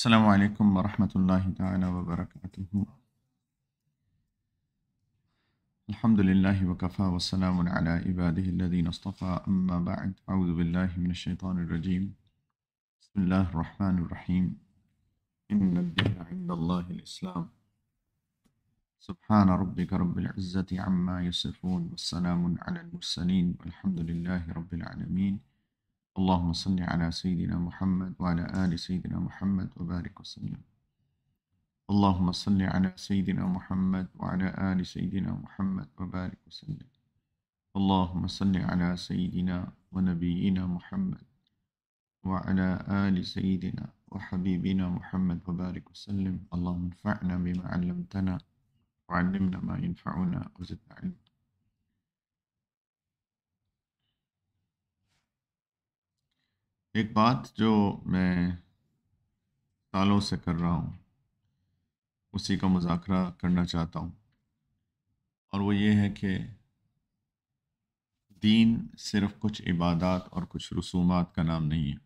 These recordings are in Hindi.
السلام عليكم ورحمة الله تعالى وبركاته الحمد لله وكفى والسلام على عباده الذين اصطفى أما بعد أعوذ بالله من الشيطان الرجيم بسم الله الرحمن الرحيم إن الدين عند الله الإسلام سبحان ربك رب العزة عما يصفون والسلام على المرسلين والحمد لله رب العالمين اللهم صل على سيدنا محمد وعلى آل سيدنا محمد وبارك وسلم اللهم صل على سيدنا محمد وعلى آل سيدنا محمد وبارك وسلم اللهم صل على سيدنا ونبينا محمد وعلى آل سيدنا وحبيبنا محمد وبارك وسلم اللهم انفعنا بما علمتنا وعلمنا ما ينفعنا وزدنا علما एक बात जो मैं सालों से कर रहा हूँ उसी का मुजाकरा करना चाहता हूँ और वो ये है कि दीन सिर्फ कुछ इबादत और कुछ रसूमात का नाम नहीं है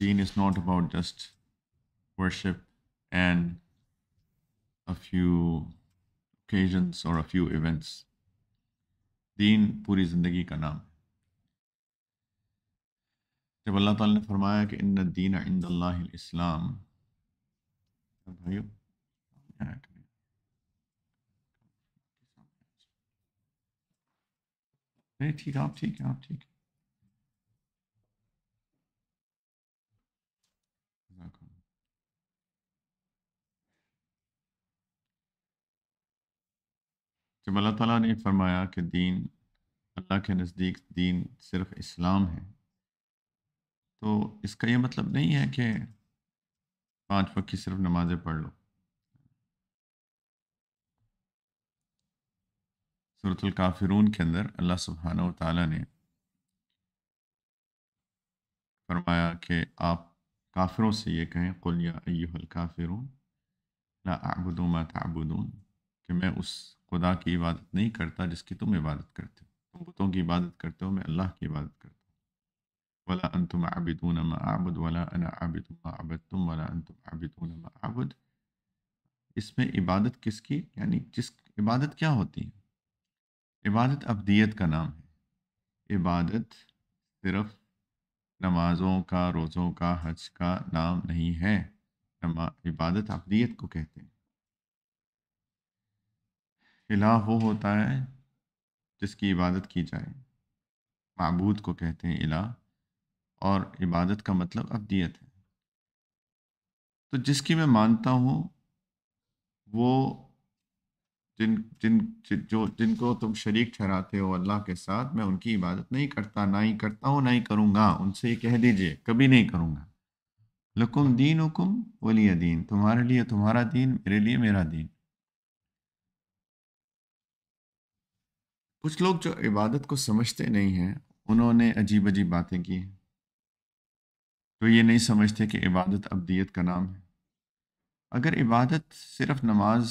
दीन is not about just worship and a few occasions और अ फ्यू इवेंट्स दीन पूरी ज़िंदगी का नाम है जब अल्लाह ताला ने फरमाया कि इन दीन इंदल्लाम भाइयों नहीं ठीक आप ठीक है आप ठीक जब अल्लाह ताला ने फरमाया कि दीन अल्लाह के नज़दीक दीन सिर्फ इस्लाम है तो इसका ये मतलब नहीं है कि पांच वक्त की सिर्फ नमाजें पढ़ लो सूरतुल काफिरून के अंदर अल्लाह सुबहाना तला ने फरमाया कि आप काफिरों से ये कहें कुल या अयुहल काफिरून ला आबुदो मा ताबुदून कि मैं उस खुदा की इबादत नहीं करता जिसकी तुम इबादत करते हो तुम बुतों की इबादत करते हो मैं अल्लाह की इबादत करता हूँ वला अंतुम आबिदून मा आबुद वला अना आबिद मा आबदतुम वला अंतुम आबिदून मा आबुद इसमें इबादत किसकी यानी जिस इबादत क्या होती है इबादत अबदियत का नाम है इबादत सिर्फ नमाज़ों का रोज़ों का हज का नाम नहीं है नमा इबादत अबदियत को कहते हैं इलाह वो होता है जिसकी इबादत की जाए मबूद को कहते हैं इलाह और इबादत का मतलब अबदियत है तो जिसकी मैं मानता हूँ वो जिन जिन जो जिनको तुम शरीक ठहराते हो अल्लाह के साथ मैं उनकी इबादत नहीं करता ना ही करता हूँ ना ही करूँगा उनसे ये कह दीजिए कभी नहीं करूँगा लकुम दीन हुकुम वली दीन तुम्हारे लिए तुम्हारा दीन मेरे लिए मेरा दीन कुछ लोग जो इबादत को समझते नहीं हैं उन्होंने अजीब अजीब बातें की हैं तो ये नहीं समझते कि इबादत अबदियत का नाम है अगर इबादत सिर्फ नमाज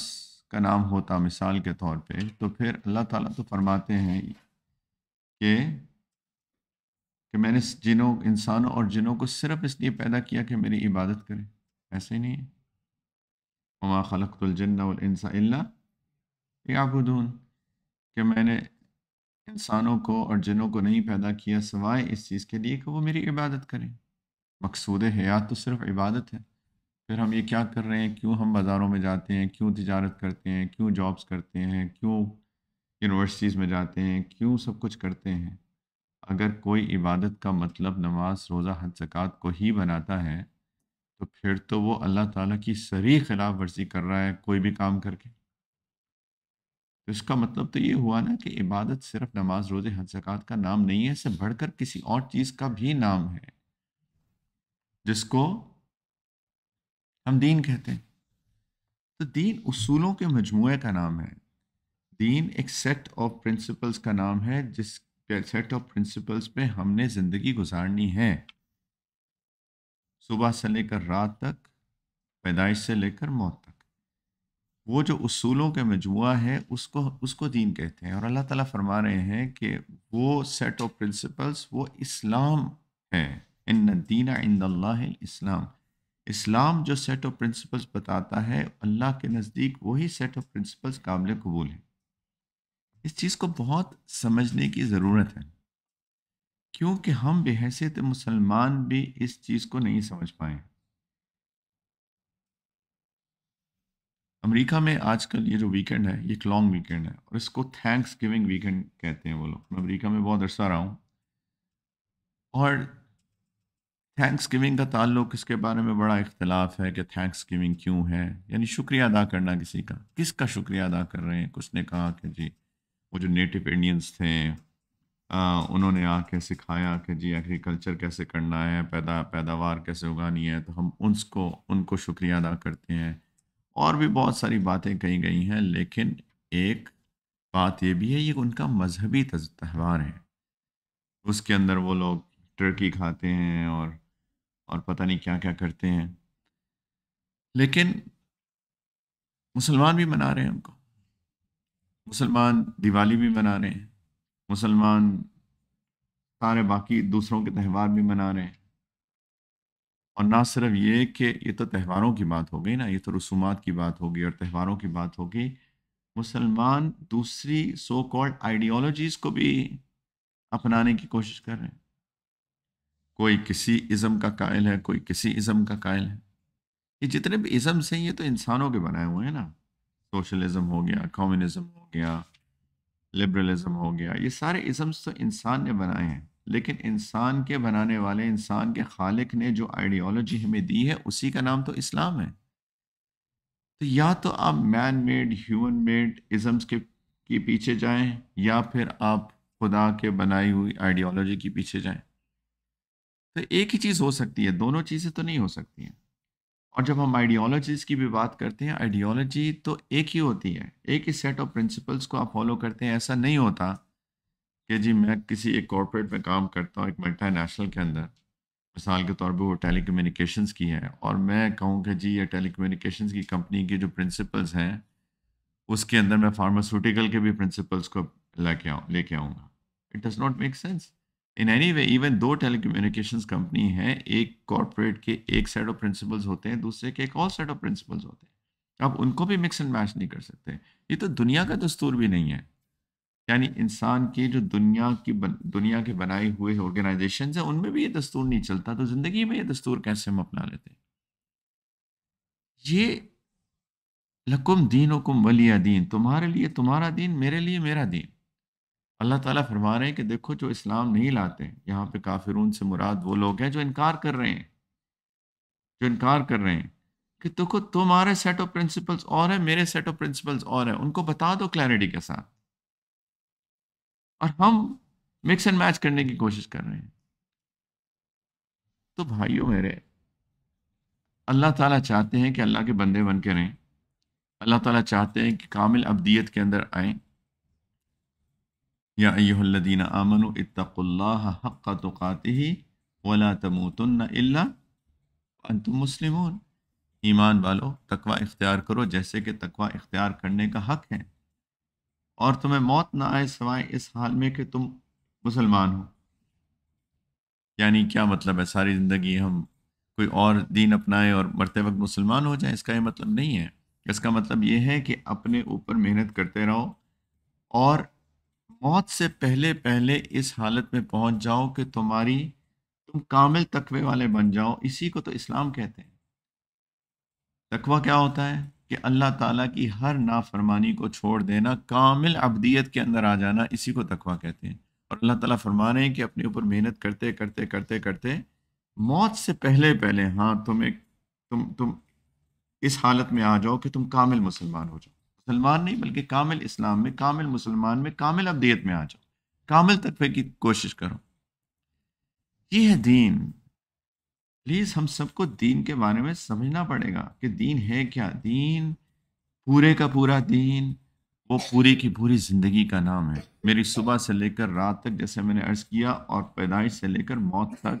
का नाम होता मिसाल के तौर पे तो फिर अल्लाह ताला तो फरमाते हैं कि कि मैंने जिनों इंसानों और जिनों को सिर्फ इसलिए पैदा किया कि मेरी इबादत करें ऐसे ही नहीं है ममा खलकतुलजन्नसा याबुदून कि मैंने इंसानों को और जिनों को नहीं पैदा किया सवाए इस चीज़ के लिए कि वो मेरी इबादत करें मकसूद हयात तो सिर्फ इबादत है फिर हम ये क्या कर रहे हैं क्यों हम बाज़ारों में जाते हैं क्यों तजारत करते हैं क्यों जॉब्स करते हैं क्यों यूनिवर्सिटीज़ में जाते हैं क्यों सब कुछ करते हैं अगर कोई इबादत का मतलब नमाज रोज़ा हद जक़ात को ही बनाता है तो फिर तो वो अल्लाह ताला की सरी खिलाफ वर्जी कर रहा है कोई भी काम करके तो इसका मतलब तो ये हुआ ना कि इबादत सिर्फ नमाज रोज़े हद जक़ात का नाम नहीं है इससे बढ़कर किसी और चीज़ का भी नाम है जिसको हम दीन कहते हैं तो दीन उसूलों के मजमू का नाम है दीन एक सेट ऑफ प्रिंसिपल्स का नाम है जिस सेट ऑफ प्रिंसिपल्स पे हमने ज़िंदगी गुजारनी है सुबह से लेकर रात तक पैदाइश से लेकर मौत तक वो जो उसूलों के मजमू है उसको उसको दीन कहते हैं और अल्लाह ताला फरमा रहे हैं कि वो सेट ऑफ प्रिंसिपल्स वो इस्लाम हैं दीना इन इस्लाम इस्लाम जो सेट ऑफ प्रिंसिपल्स बताता है अल्लाह के नज़दीक वही सेट ऑफ प्रिंसिपल्स काबिल कबूल है इस चीज़ को बहुत समझने की ज़रूरत है क्योंकि हम बेहसीत मुसलमान भी इस चीज़ को नहीं समझ पाए अमेरिका में आजकल ये जो वीकेंड है ये एक लॉन्ग वीकेंड है और इसको थैंक्स गिविंग वीकेंड कहते हैं वो लोग मैं अमेरिका में बहुत अर्सा रहा हूँ और थैंक्स गिविंग का ताल्लुक इसके बारे में बड़ा इख्तलाफ है कि थैंक्स गिविंग क्यों है यानी शुक्रिया अदा करना किसी का किसका शुक्रिया अदा कर रहे हैं कुछ ने कहा कि जी वो जो नेटिव इंडियंस थे आ, उन्होंने आके सिखाया कि जी एग्रीकल्चर कैसे करना है पैदा पैदावार कैसे उगानी है तो हम उनको उनको शुक्रिया अदा करते हैं और भी बहुत सारी बातें कही गई हैं लेकिन एक बात यह भी है ये उनका मजहबी त्यौहार है उसके अंदर वो लोग टर्की खाते हैं और और पता नहीं क्या क्या करते हैं लेकिन मुसलमान भी मना रहे हैं उनको मुसलमान दिवाली भी मना रहे हैं मुसलमान सारे बाकी दूसरों के त्यौहार भी मना रहे हैं और ना सिर्फ ये कि ये तो त्यौहारों की बात हो गई ना ये तो रसूमात की बात होगी और त्यौहारों की बात होगी मुसलमान दूसरी सो कॉल्ड आइडियोलॉजीज़ को भी अपनाने की कोशिश कर रहे हैं कोई किसी इज़म का कायल है कोई किसी इज़म का कायल है ये जितने भी इज़म्स हैं ये तो इंसानों के बनाए हुए हैं ना सोशलिज्म हो गया कम्युनिज़म हो गया लिबरलिज्म हो गया ये सारे इज़म्स तो इंसान ने बनाए हैं लेकिन इंसान के बनाने वाले इंसान के खालिक ने जो आइडियोलॉजी हमें दी है उसी का नाम तो इस्लाम है तो या तो आप man made human made isms के पीछे जाएँ या फिर आप खुदा के बनाई हुई आइडियोलॉजी के पीछे जाएँ तो एक ही चीज़ हो सकती है दोनों चीज़ें तो नहीं हो सकती हैं और जब हम आइडियोलॉजीज़ की भी बात करते हैं आइडियोलॉजी तो एक ही होती है एक ही सेट ऑफ प्रिंसिपल्स को आप फॉलो करते हैं ऐसा नहीं होता कि जी मैं किसी एक कॉरपोरेट में काम करता हूँ एक मल्टानेशनल के अंदर मिसाल के तौर पर वो टेली कम्युनिकेशन की है और मैं कहूँ कि जी ये टेली कम्युनिकेशन की कंपनी के जो प्रिंसिपल्स हैं उसके अंदर मैं फार्मास्यूटिकल के भी प्रिंसिपल्स को लेके आऊँ लेके आऊँगा it does not make sense in any way even though telecommunication company है एक कॉरपोरेट के एक सेट ऑफ प्रिंसिपल्स होते हैं दूसरे के एक और सेट ऑफ प्रिंसिपल्स होते हैं आप उनको भी मिक्स एंड मैच नहीं कर सकते ये तो दुनिया का दस्तूर भी नहीं है यानी इंसान के जो दुनिया की बन, दुनिया के बनाए हुए ऑर्गेनाइजेशन है उनमें भी ये दस्तूर नहीं चलता तो ज़िंदगी में ये दस्तूर कैसे हम अपना लेते हैं ये लकुम दीन हुकुम वलिया दीन तुम्हारे लिए तुम्हारा दीन मेरे लिए मेरा दीन अल्लाह ताला फरमा रहे हैं कि देखो जो इस्लाम नहीं लाते यहाँ पे काफिरून से मुराद वो लोग हैं जो इनकार कर रहे हैं जो इनकार कर रहे हैं कि देखो तुम्हारे सेट ऑफ प्रिंसिपल्स और हैं मेरे सेट ऑफ प्रिंसिपल्स और हैं उनको बता दो क्लैरिटी के साथ और हम मिक्स एंड मैच करने की कोशिश कर रहे हैं तो भाइयों मेरे अल्लाह ताला चाहते हैं कि अल्लाह के बंदे बन के रहें अल्लाह ताला चाहते हैं कि कामिल अबदियत के अंदर आएं यादीन आमन हक तुक़ात ही वला तमोतन अल्लाम मुस्लिम ईमान वालों तकवा इख्तियार करो जैसे कि तकवा इख्तियार करने का हक है और तुम्हें मौत ना आए सवाए इस हाल में कि तुम मुसलमान हो यानी क्या मतलब है सारी ज़िंदगी हम कोई और दीन अपनाएं और मरते वक्त मुसलमान हो जाएं इसका ये मतलब नहीं है इसका मतलब ये है कि अपने ऊपर मेहनत करते रहो और मौत से पहले पहले इस हालत में पहुंच जाओ कि तुम्हारी तुम कामिल तकवे वाले बन जाओ इसी को तो इस्लाम कहते हैं तकवा क्या होता है कि अल्लाह ताला की हर नाफरमानी को छोड़ देना कामिल अबदियत के अंदर आ जाना इसी को तकवा कहते हैं और अल्लाह ताला फरमा रहे हैं कि अपने ऊपर मेहनत करते करते करते करते मौत से पहले पहले हाँ तुम एक तुम तुम इस हालत में आ जाओ कि तुम कामिल मुसलमान हो जाओ मुसलमान नहीं बल्कि कामिल इस्लाम में कामिल मुसलमान में कामिल अबदियत में आ जाओ कामिल तकफे की कोशिश करो ये है दीन प्लीज़ हम सबको दीन के बारे में समझना पड़ेगा कि दीन है क्या दीन पूरे का पूरा दीन वो पूरी की पूरी ज़िंदगी का नाम है मेरी सुबह से लेकर रात तक जैसे मैंने अर्ज़ किया और पैदाइश से लेकर मौत तक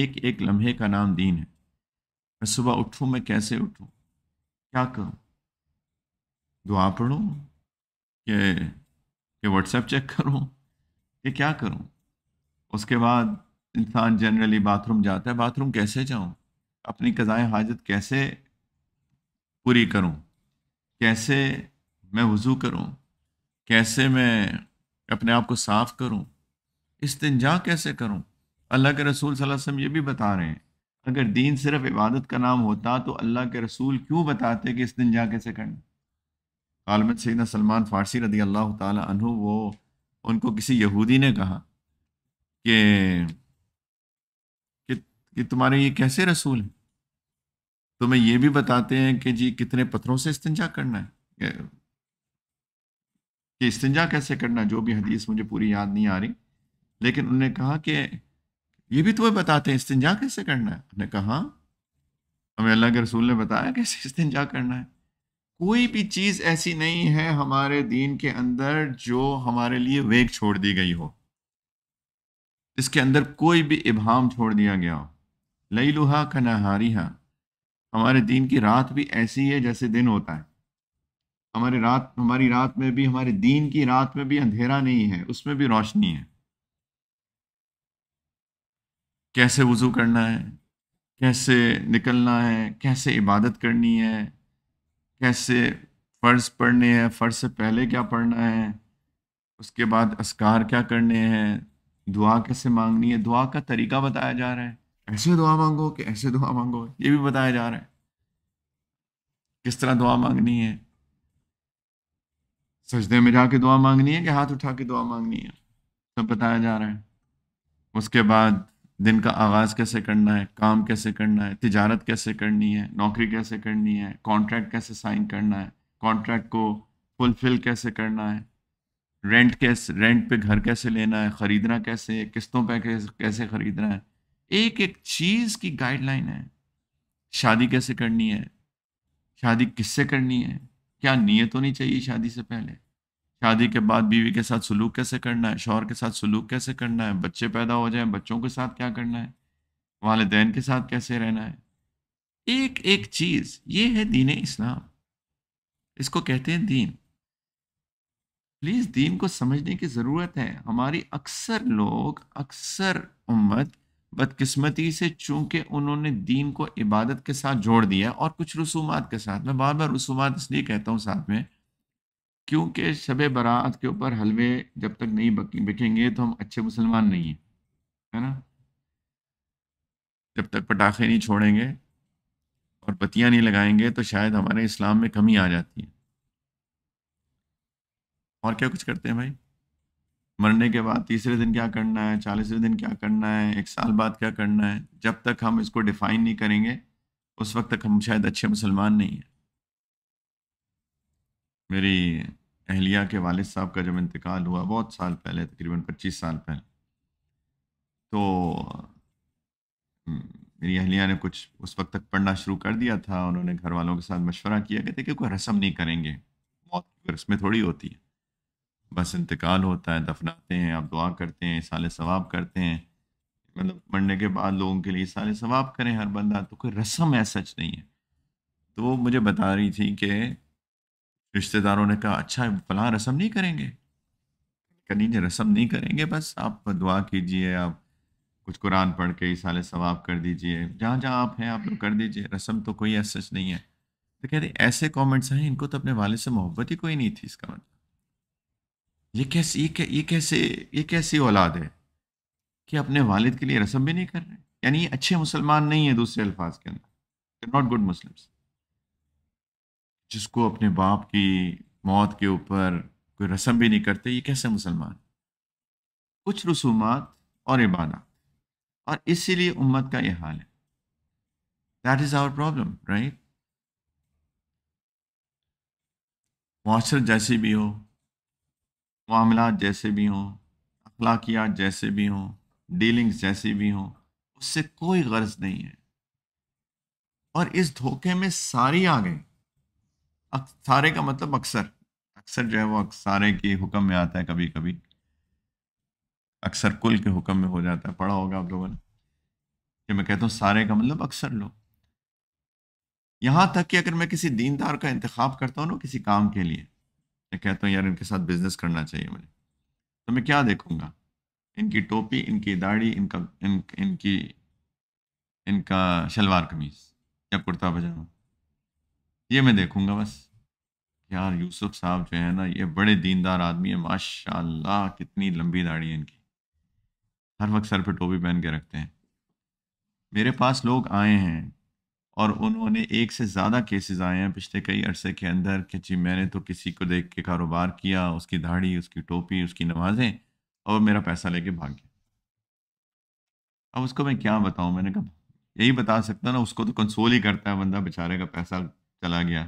एक एक लम्हे का नाम दीन है मैं सुबह उठूँ मैं कैसे उठूँ क्या करूँ दुआ पढ़ूँ कि कि व्हाट्सएप चेक करूँ कि क्या करूँ उसके बाद इंसान जनरली बाथरूम जाता है बाथरूम कैसे जाऊँ अपनी कज़ाएँ हाजत कैसे पूरी करूँ कैसे मैं वज़ू करूँ कैसे मैं अपने आप को साफ़ करूँ इस जा कैसे करूँ अल्लाह के रसूल सल्लल्लाहु अलैहि वसल्लम ये भी बता रहे हैं अगर दीन सिर्फ इबादत का नाम होता तो अल्लाह के रसूल क्यों बताते कि इस दिन जा कैसे करना गालबन सैदा सलमान फ़ारसी रदी अल्लाह तु वो उनको किसी यहूदी ने कहा कि कि, कि तुम्हारे ये कैसे रसूल हैं तुम्हें ये भी बताते हैं कि जी कितने पत्थरों से इस्तंजा करना है कि इस्तंजा कैसे करना जो भी हदीस मुझे पूरी याद नहीं आ रही लेकिन उन्होंने कहा कि ये भी तुम्हें बताते हैं इस्तंजा कैसे करना है उन्होंने कहा हमें अल्लाह के रसूल ने बताया कैसे इस्तंजा करना है कोई भी चीज़ ऐसी नहीं है हमारे दीन के अंदर जो हमारे लिए वेग छोड़ दी गई हो इसके अंदर कोई भी इबहम छोड़ दिया गया हो लई लुहा का हा हाँ। हमारे दीन की रात भी ऐसी है जैसे दिन होता है हमारे रात हमारी रात में भी हमारे दीन की रात में भी अंधेरा नहीं है उसमें भी रोशनी है कैसे वज़ू करना है कैसे निकलना है कैसे इबादत करनी है कैसे फ़र्ज पढ़ने हैं फ़र्ज से पहले क्या पढ़ना है उसके बाद असकार क्या करने हैं दुआ कैसे मांगनी है दुआ का तरीका बताया जा रहा है ऐसे दुआ मांगो कि ऐसे दुआ मांगो ये भी बताया जा रहा है किस तरह दुआ मांगनी है सजदे में जाके दुआ मांगनी है कि हाथ उठा के दुआ मांगनी है सब बताया जा रहा है उसके बाद दिन का आगाज़ कैसे करना है काम कैसे करना है तिजारत कैसे करनी है नौकरी कैसे करनी है कॉन्ट्रैक्ट कैसे साइन करना है कॉन्ट्रैक्ट को फुलफ़िल कैसे करना है रेंट कैसे रेंट पे घर कैसे लेना है ख़रीदना कैसे किस्तों पे कैसे कैसे ख़रीदना है एक एक चीज़ की गाइडलाइन है शादी कैसे करनी है शादी किससे करनी है क्या नीयत होनी चाहिए शादी से पहले शादी के बाद बीवी के साथ सलूक कैसे करना है शोहर के साथ सलूक कैसे करना है बच्चे पैदा हो जाए बच्चों के साथ क्या करना है वालदेन के साथ कैसे रहना है एक एक चीज़ ये है दीन इस्लाम इसको कहते हैं दीन प्लीज़ दीन को समझने की ज़रूरत है हमारी अक्सर लोग अक्सर उम्मत बदकिस्मती से चूंकि उन्होंने दीन को इबादत के साथ जोड़ दिया और कुछ रसूमात के साथ मैं बार बार रसूमात इसलिए कहता हूँ साथ में क्योंकि शब बारात के ऊपर हलवे जब तक नहीं बिकेंगे तो हम अच्छे मुसलमान नहीं हैं है ना जब तक पटाखे नहीं छोड़ेंगे और पतियाँ नहीं लगाएंगे तो शायद हमारे इस्लाम में कमी आ जाती है और क्या कुछ करते हैं भाई मरने के बाद तीसरे दिन क्या करना है चालीसवें दिन क्या करना है एक साल बाद क्या करना है जब तक हम इसको डिफाइन नहीं करेंगे उस वक्त तक हम शायद अच्छे मुसलमान नहीं हैं मेरी अहलिया के वालिद साहब का जब इंतकाल हुआ बहुत साल पहले तकरीबन पच्चीस साल पहले तो हम्म, मेरी अहलिया ने कुछ उस वक्त तक पढ़ना शुरू कर दिया था उन्होंने घर वालों के साथ मशवरा किया कहते कि कोई रस्म नहीं करेंगे मौत की रस्में थोड़ी होती है बस इंतकाल होता है दफनाते हैं आप दुआ करते हैं साले सवाब करते हैं मतलब मरने के बाद लोगों के लिए साले सवाब करें हर बंदा तो कोई रस्म ऐसा नहीं है तो वो मुझे बता रही थी कि रिश्तेदारों ने कहा अच्छा फलां रस्म नहीं करेंगे कनी नहीं रस्म नहीं करेंगे बस आप दुआ कीजिए आप कुछ कुरान पढ़ के साल सवाब कर दीजिए जहाँ जहाँ आप हैं आप लोग कर दीजिए रस्म तो कोई ऐसा सच नहीं है तो कहते ऐसे कमेंट्स हैं इनको तो अपने वाले से मोहब्बत ही कोई नहीं थी इसका मतलब ये कैसे ये कै, ये कैसे ये कैसी औलाद है कि अपने वालिद के लिए रस्म भी नहीं कर रहे यानी ये अच्छे मुसलमान नहीं है दूसरे अल्फाज के अंदर नॉट गुड मुस्लिम्स जिसको अपने बाप की मौत के ऊपर कोई रस्म भी नहीं करते ये कैसे मुसलमान कुछ रसूमात और इबादत और इसीलिए उम्मत का ये हाल है that is our problem right माशरत जैसी भी हो मामला जैसे भी हों अखलाकियात जैसे भी हों डीलिंग्स जैसी भी हों उससे कोई गर्ज नहीं है और इस धोखे में सारी आ गई सारे का मतलब अक्सर अक्सर जो है वो अक्सारे के हुक्म में आता है कभी कभी अक्सर कुल के हुक्म में हो जाता है पढ़ा होगा आप लोगों ने कि मैं कहता हूँ सारे का मतलब अक्सर लोग यहाँ तक कि अगर मैं किसी दीनदार का इंतखब करता हूँ ना किसी काम के लिए मैं कहता हूँ यार इनके साथ बिजनेस करना चाहिए मुझे तो मैं क्या देखूँगा इनकी टोपी इनकी दाढ़ी इनका इन इनकी इनका शलवार कमीज या कुर्ता पजामा ये मैं देखूंगा बस यार यूसुफ साहब जो है ना ये बड़े दीनदार आदमी है माशाल्लाह कितनी लंबी दाढ़ी है इनकी हर वक्त सर पे टोपी पहन के रखते हैं मेरे पास लोग आए हैं और उन्होंने एक से ज़्यादा केसेस आए हैं पिछले कई अरसे के अंदर कि जी मैंने तो किसी को देख के कारोबार किया उसकी दाढ़ी उसकी टोपी उसकी नमाजें और मेरा पैसा लेके भाग गया अब उसको मैं क्या बताऊँ मैंने कहा यही बता सकता ना उसको तो कंसोल ही करता है बंदा बेचारे का पैसा चला गया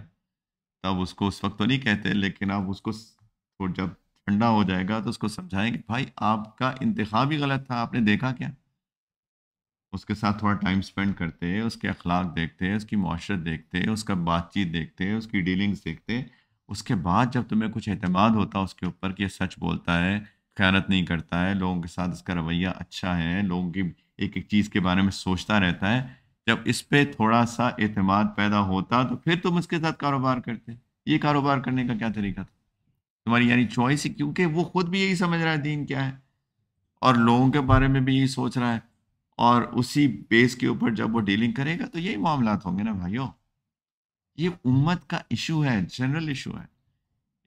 तब उसको उस वक्त तो नहीं कहते लेकिन आप उसको तो जब ठंडा हो जाएगा तो उसको समझाएंगे भाई आपका इंतखा ही गलत था आपने देखा क्या उसके साथ थोड़ा टाइम स्पेंड करते उसके अखलाक देखते उसकी माशरत देखते उसका बातचीत देखते उसकी डीलिंग्स देखते उसके बाद जब तुम्हें कुछ अहतमाद होता है उसके ऊपर कि यह सच बोलता है ख्यात नहीं करता है लोगों के साथ उसका रवैया अच्छा है लोगों की एक एक चीज़ के बारे में सोचता रहता है जब इस पे थोड़ा सा एतमाद पैदा होता तो फिर तुम इसके साथ कारोबार करते ये कारोबार करने का क्या तरीका था तुम्हारी यानी चॉइस क्योंकि वो खुद भी यही समझ रहा है दीन क्या है और लोगों के बारे में भी यही सोच रहा है और उसी बेस के ऊपर जब वो डीलिंग करेगा तो यही मामला होंगे ना भाइयों ये उम्मत का इशू है जनरल इशू है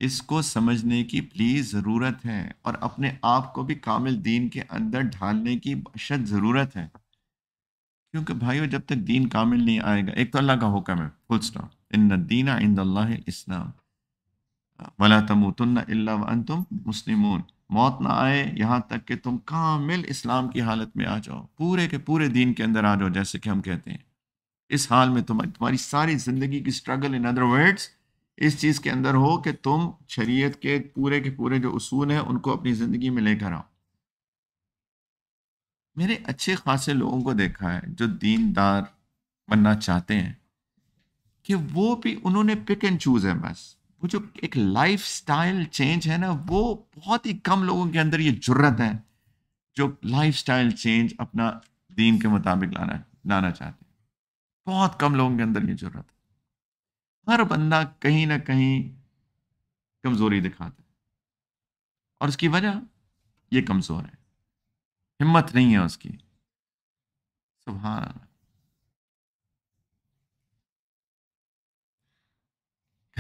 इसको समझने की प्लीज़ ज़रूरत है और अपने आप को भी कामिल दीन के अंदर ढालने की अशद ज़रूरत है क्योंकि भाई जब तक दीन कामिल नहीं आएगा एक तो अल्लाह का हुक्म है फुल स्टॉप इन न दीना इन इस्लाम वला तम इल्ला तुम मुस्लिम मौत ना आए यहाँ तक कि तुम कामिल इस्लाम की हालत में आ जाओ पूरे के पूरे दीन के अंदर आ जाओ जैसे कि हम कहते हैं इस हाल में तुम तुम्हारी सारी ज़िंदगी की स्ट्रगल इन अदर वर्ड्स इस चीज़ के अंदर हो कि तुम शरीयत के पूरे के पूरे जो असूल हैं उनको अपनी ज़िंदगी में लेकर आओ मेरे अच्छे खासे लोगों को देखा है जो दीनदार बनना चाहते हैं कि वो भी उन्होंने पिक एंड चूज है बस वो जो एक लाइफ स्टाइल चेंज है ना वो बहुत ही कम लोगों के अंदर ये जरूरत है जो लाइफ स्टाइल चेंज अपना दीन के मुताबिक लाना लाना चाहते हैं बहुत कम लोगों के अंदर ये जरूरत है हर बंदा कहीं ना कहीं कमज़ोरी दिखाता है और उसकी वजह ये कमज़ोर है हिम्मत नहीं है उसकी सुबह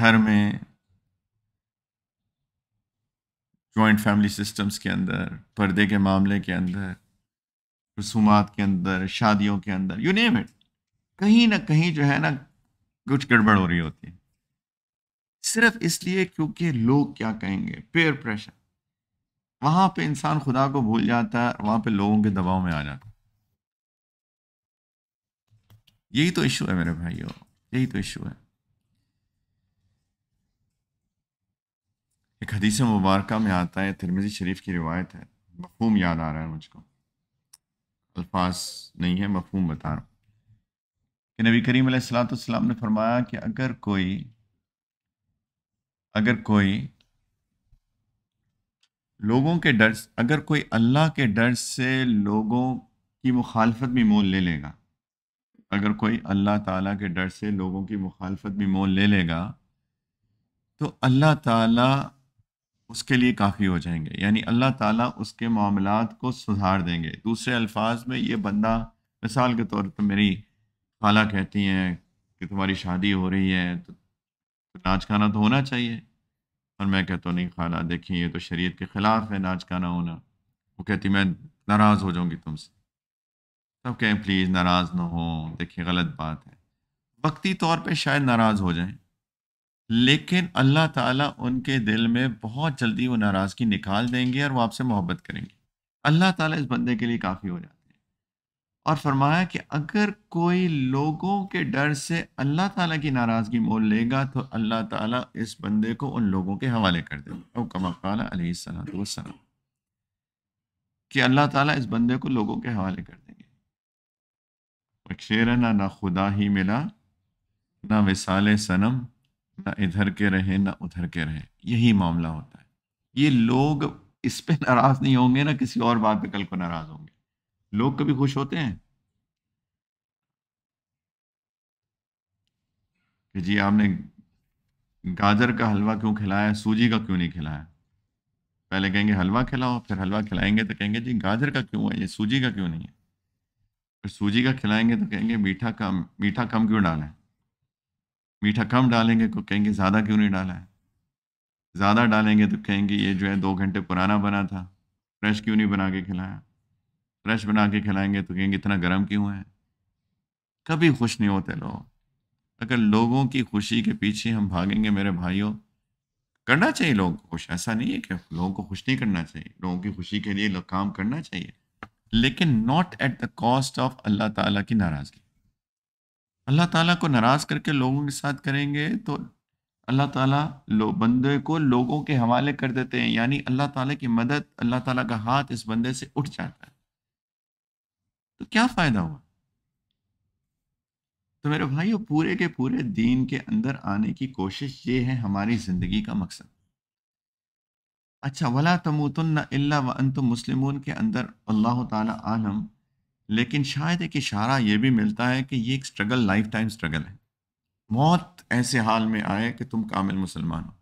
घर में जॉइंट फैमिली सिस्टम्स के अंदर पर्दे के मामले के अंदर रसूमात के अंदर शादियों के अंदर यू नेम इट कहीं ना कहीं जो है ना कुछ गड़बड़ हो रही होती है सिर्फ इसलिए क्योंकि लोग क्या कहेंगे पेयर प्रेशर वहाँ पे इंसान खुदा को भूल जाता है वहाँ पे लोगों के दबाव में आ जाता यही तो इशू है मेरे भाइयों यही तो इशू है एक हदीस मुबारक में आता है तिरमिजी शरीफ की रिवायत है मफहूम याद आ रहा है मुझको अल्फाज नहीं है मफहूम बता रहा हूँ कि नबी करीम सलाम ने फरमाया कि अगर कोई अगर कोई लोगों के डर अगर कोई अल्लाह के डर से लोगों की मुखालफत भी मोल ले लेगा अगर कोई अल्लाह ताला के डर से लोगों की मुखालफत भी मोल ले लेगा तो अल्लाह ताला उसके लिए काफ़ी हो जाएंगे यानी अल्लाह ताला उसके मामला को सुधार देंगे दूसरे अल्फाज में ये बंदा मिसाल के तौर पर मेरी खाला कहती हैं कि तुम्हारी शादी हो रही है तो नाच तो खाना तो होना चाहिए और मैं कहता नहीं खाला देखिए ये तो शरीयत के ख़िलाफ़ है नाच का ना होना वो कहती मैं नाराज़ हो जाऊँगी तुमसे तब तो कहें प्लीज़ नाराज़ ना हो देखिए गलत बात है वक्ती तौर पे शायद नाराज़ हो जाएं लेकिन अल्लाह ताला उनके दिल में बहुत जल्दी वो नाराज़गी निकाल देंगे और वो आपसे मोहब्बत करेंगे अल्लाह ताला इस बंदे के लिए काफ़ी हो जाता और फरमाया कि अगर कोई लोगों के डर से अल्लाह ताला की नाराज़गी मोल लेगा तो अल्लाह ताला इस बंदे को उन लोगों के हवाले कर देगा कमकाल अलैहिस्सलाम कि अल्लाह ताला इस बंदे को लोगों के हवाले कर देंगे एक शेर ना ना खुदा ही मिला ना विसाल सनम ना इधर के रहे ना उधर के रहे यही मामला होता है ये लोग इस पर नाराज़ नहीं होंगे ना किसी और बात पर कल को नाराज़ होंगे लोग कभी खुश होते हैं कि जी आपने गाजर का हलवा क्यों खिलाया सूजी का क्यों नहीं खिलाया पहले कहेंगे हलवा खिलाओ फिर हलवा खिलाएंगे तो कहेंगे जी गाजर का क्यों है ये सूजी का क्यों नहीं है फिर सूजी का खिलाएंगे तो कहेंगे मीठा कम मीठा कम क्यों डाला है मीठा कम डालेंगे तो कहेंगे ज़्यादा क्यों नहीं डाला है ज़्यादा डालेंगे तो कहेंगे ये जो है दो घंटे पुराना बना था फ्रेश क्यों नहीं बना के खिलाया फ्रेश बना के खिलाएंगे तो कहेंगे इतना गर्म क्यों है कभी खुश नहीं होते लोग अगर लोगों की खुशी के पीछे हम भागेंगे मेरे भाइयों करना चाहिए लोगों को खुश ऐसा नहीं है कि लोगों को खुश नहीं करना चाहिए लोगों की खुशी के लिए काम करना चाहिए लेकिन not at the cost of Allah ताला की नाराज़गी अल्लाह ताला को नाराज़ करके लोगों के साथ करेंगे तो अल्लाह ताला लो बंदे को लोगों के हवाले कर देते हैं यानी अल्लाह ताला की मदद अल्लाह ताला का हाथ इस बंदे से उठ जाता है तो क्या फ़ायदा हुआ तो मेरे भाइयों पूरे के पूरे दीन के अंदर आने की कोशिश ये है हमारी ज़िंदगी का मकसद अच्छा वला तमोतन अल्ला व अन मुस्लिम के अंदर अल्लाह ताला आलम लेकिन शायद एक इशारा ये भी मिलता है कि ये एक स्ट्रगल लाइफ टाइम स्ट्रगल है मौत ऐसे हाल में आए कि तुम कामिल मुसलमान हो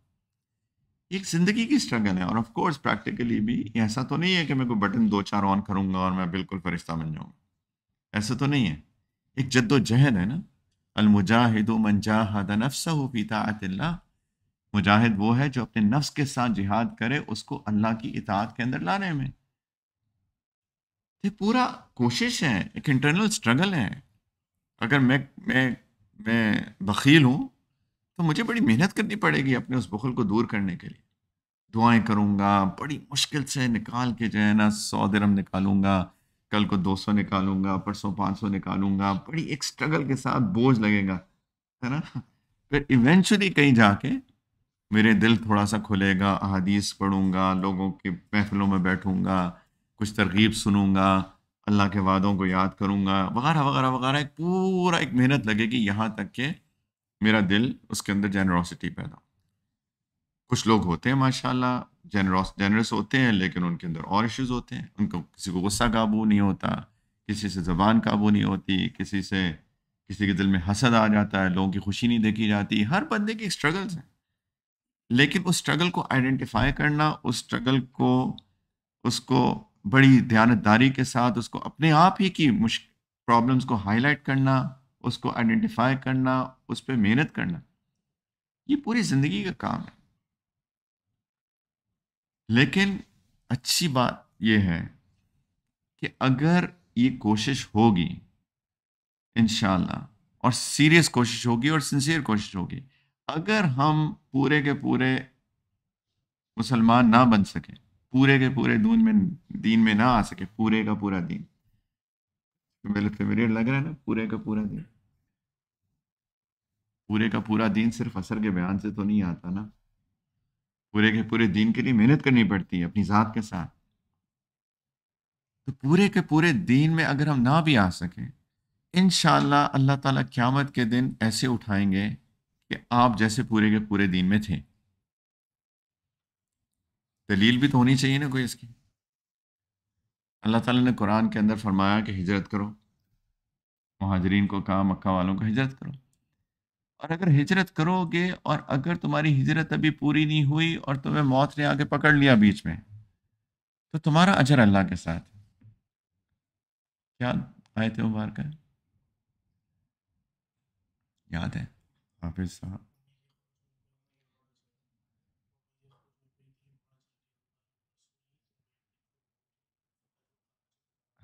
एक ज़िंदगी की स्ट्रगल है और ऑफ कोर्स प्रैक्टिकली भी ऐसा तो नहीं है कि मैं कोई बटन दो चार ऑन करूँगा और मैं बिल्कुल फरिश्ता बन जाऊँगा ऐसा तो नहीं है एक जद्दोजहद है ना अलमुजाहिद मनजाहद नफ्सहु फी ताअतिल्लाह मुजाहिद वो है जो अपने नफ्स के साथ जिहाद करे उसको अल्लाह की इतात के अंदर लाने में ये पूरा कोशिश है एक इंटरनल स्ट्रगल है अगर मैं मैं मैं बखील हूँ तो मुझे बड़ी मेहनत करनी पड़ेगी अपने उस बखल को दूर करने के लिए दुआएं करूँगा बड़ी मुश्किल से निकाल के जो है ना सौ दरम निकालूंगा कल को 200 निकालूंगा परसों 500 निकालूंगा बड़ी एक स्ट्रगल के साथ बोझ लगेगा है ना फिर इवेंचुअली कहीं जाके मेरे दिल थोड़ा सा खुलेगा अदीस पढ़ूंगा लोगों के महफिलों में बैठूंगा कुछ तरगीब सुनूंगा अल्लाह के वादों को याद करूंगा वगैरह वगैरह वगैरह एक पूरा एक मेहनत लगेगी यहाँ तक के मेरा दिल उसके अंदर जेनरोसिटी पैदा कुछ लोग होते हैं माशाल्लाह जनरस जनरस होते हैं लेकिन उनके अंदर और इश्यूज होते हैं उनको किसी को गुस्सा काबू नहीं होता किसी से ज़बान काबू नहीं होती किसी से किसी के दिल में हसद आ जाता है लोगों की खुशी नहीं देखी जाती हर बंदे की स्ट्रगल्स हैं लेकिन उस स्ट्रगल को आइडेंटिफाई करना उस स्ट्रगल को उसको बड़ी दयानतदारी के साथ उसको अपने आप ही की मुश प्रॉब्लम्स को हाईलाइट करना उसको आइडेंटिफाई करना उस पर मेहनत करना ये पूरी ज़िंदगी का काम है लेकिन अच्छी बात यह है कि अगर ये कोशिश होगी इन और सीरियस कोशिश होगी और सिंसियर कोशिश होगी अगर हम पूरे के पूरे मुसलमान ना बन सके पूरे के पूरे दून में दीन में ना आ सके पूरे का पूरा दीन तो मेरे फेवरेट लग रहा है ना पूरे का पूरा दीन पूरे का पूरा दीन सिर्फ असर के बयान से तो नहीं आता ना पूरे के पूरे दिन के लिए मेहनत करनी पड़ती है अपनी ज़ात के साथ तो पूरे के पूरे दिन में अगर हम ना भी आ सकें इन अल्लाह ताला क़्यामत के दिन ऐसे उठाएंगे कि आप जैसे पूरे के पूरे दिन में थे दलील भी तो होनी चाहिए ना कोई इसकी अल्लाह ताला ने कुरान के अंदर फरमाया कि हिजरत करो महाजरीन को कहा मक्का वालों को हिजरत करो और अगर हिजरत करोगे और अगर तुम्हारी हिजरत अभी पूरी नहीं हुई और तुम्हें मौत ने आगे पकड़ लिया बीच में तो तुम्हारा अजर अल्लाह के साथ आए थे मुबारक है याद है हाफिज साहब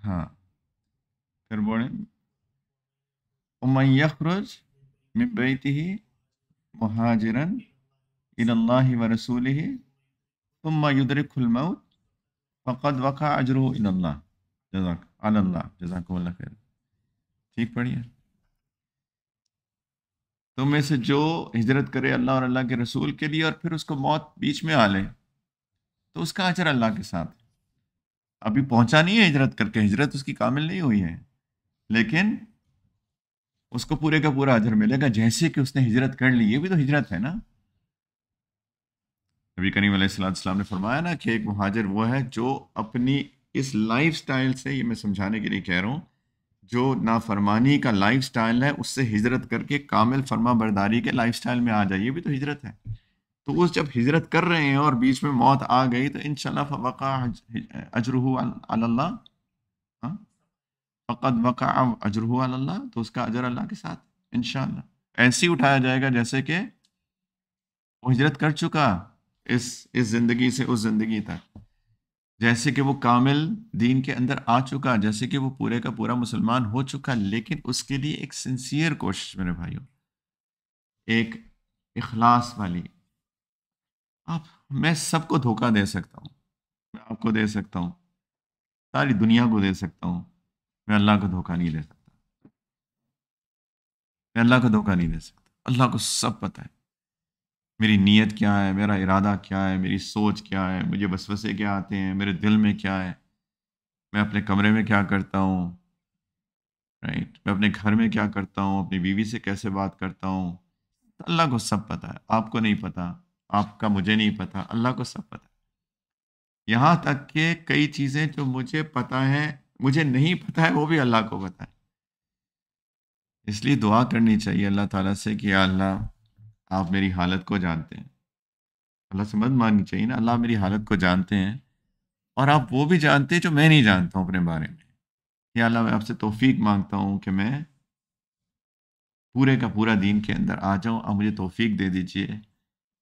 हाँ फिर बोले उमैखरज من بيته مهاجرا إلى الله ورسوله ثم يدركه الموت فقد وقع أجره إلى الله جزاك على الله جزاك الله خير ठीक पढ़िए तुम में से जो हिजरत करे अल्लाह और अल्लाह के रसूल के लिए और फिर उसको मौत बीच में आ ले तो उसका आचर अल्लाह के साथ अभी पहुंचा नहीं है हिजरत करके हिजरत उसकी कामिल नहीं हुई है लेकिन उसको पूरे का पूरा अजर मिलेगा जैसे कि उसने हिजरत कर ली ये भी तो हिजरत है ना नबी करीम सलाम ने फरमाया ना कि एक महाजर वो है जो अपनी इस लाइफ स्टाइल से ये मैं समझाने के लिए कह रहा हूँ जो नाफरमानी का लाइफ स्टाइल है उससे हिजरत करके कामिल फरमा बरदारी के लाइफ स्टाइल में आ जाए ये भी तो हिजरत है तो उस जब हिजरत कर रहे हैं और बीच में मौत आ गई तो इन शफ़ा अजरू अल्लाह फ़कत वक़ा अजर अल्लाह तो उसका अजर अल्लाह के साथ इन ही उठाया जाएगा जैसे कि वो हजरत कर चुका इस इस ज़िंदगी से उस ज़िंदगी तक जैसे कि वो कामिल दीन के अंदर आ चुका जैसे कि वो पूरे का पूरा मुसलमान हो चुका लेकिन उसके लिए एक सिंसियर कोशिश मेरे भाइयों एक इखलास वाली आप मैं सबको धोखा दे सकता हूँ मैं आपको दे सकता हूँ सारी दुनिया को दे सकता हूँ मैं अल्लाह को धोखा नहीं दे सकता मैं अल्लाह को धोखा नहीं दे सकता अल्लाह को सब पता है मेरी नीयत क्या है मेरा इरादा क्या है मेरी सोच क्या है मुझे वसवसे क्या आते हैं मेरे दिल में क्या है मैं अपने कमरे में क्या करता हूँ राइट मैं अपने घर में क्या करता हूँ अपनी बीवी से कैसे बात करता हूँ अल्लाह को सब पता है आपको नहीं पता आपका मुझे नहीं पता अल्लाह को सब पता है यहाँ तक कि कई चीज़ें जो मुझे पता है मुझे नहीं पता है वो भी अल्लाह को पता है इसलिए दुआ करनी चाहिए अल्लाह ताला से कि अल्लाह आप मेरी हालत को जानते हैं अल्लाह से मत माननी चाहिए ना अल्लाह मेरी हालत को जानते हैं और आप वो भी जानते हैं जो मैं नहीं जानता हूँ अपने बारे में या अल्लाह मैं आपसे तोफ़ी मांगता हूँ कि मैं पूरे का पूरा दिन के अंदर आ जाऊँ आप मुझे तोफ़ी दे दीजिए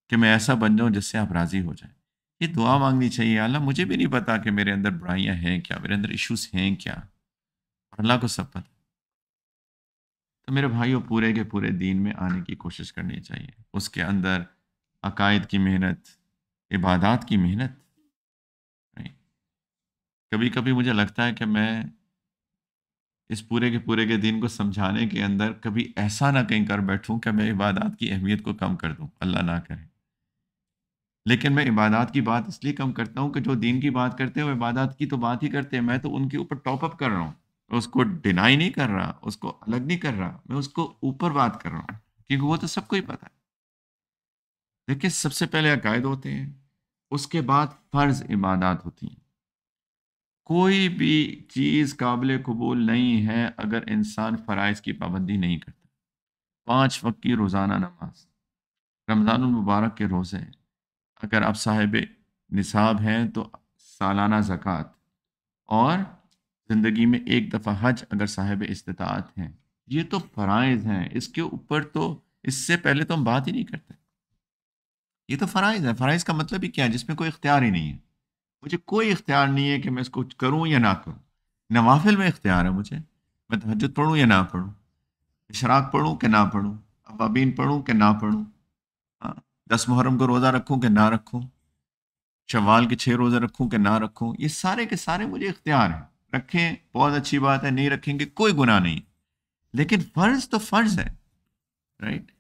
कि मैं ऐसा बन जाऊँ जिससे आप राज़ी हो जाएँ ये दुआ मांगनी चाहिए अल्लाह मुझे भी नहीं पता कि मेरे अंदर बुराइयाँ हैं क्या मेरे अंदर इश्यूज हैं क्या और अल्लाह को सब पता तो मेरे भाइयों पूरे के पूरे दिन में आने की कोशिश करनी चाहिए उसके अंदर अकायद की मेहनत इबादत की मेहनत कभी कभी मुझे लगता है कि मैं इस पूरे के पूरे के दिन को समझाने के अंदर कभी ऐसा ना कहीं कर बैठूं कि मैं इबादत की अहमियत को कम कर दूं अल्लाह ना करे लेकिन मैं इबादत की बात इसलिए कम करता हूँ कि जो दीन की बात करते हैं वो इबादत की तो बात ही करते हैं मैं तो उनके ऊपर टॉपअप कर रहा हूँ उसको डिनाई नहीं कर रहा उसको अलग नहीं कर रहा मैं उसको ऊपर बात कर रहा हूँ क्योंकि वो तो सबको ही पता है देखिए सबसे पहले अकायद होते हैं उसके बाद फ़र्ज़ इबादत होती हैं कोई भी चीज़ काबिल कबूल नहीं है अगर इंसान फ़राइज़ की पाबंदी नहीं करता पाँच वक्त की रोज़ाना नमाज रमज़ान मुबारक के रोज़े अगर आप साहिब निसाब हैं तो सालाना ज़क़़त और ज़िंदगी में एक दफ़ा हज अगर साहिब इस्तात हैं ये तो फ़राइज हैं इसके ऊपर तो इससे पहले तो हम बात ही नहीं करते ये तो फ़रज़ है फ़राइज का मतलब ही क्या है जिसमें कोई इख्तियार ही नहीं है मुझे कोई इख्तियार नहीं है कि मैं इसको करूँ या ना करूँ नवाफिल में इख्तियार है मुझे मैं तहजद पढ़ूँ या ना पढ़ूँ इशराक पढ़ूँ कि ना पढ़ूँ अवाबीन पढ़ूँ कि ना पढ़ूँ हाँ दस मुहर्रम को रोज़ा रखूँ कि ना रखूँ शवाल के छः रोज़े रखूँ कि ना रखूँ ये सारे के सारे मुझे इख्तियार हैं रखें बहुत अच्छी बात है नहीं रखेंगे कोई गुनाह नहीं लेकिन फ़र्ज तो फ़र्ज है राइट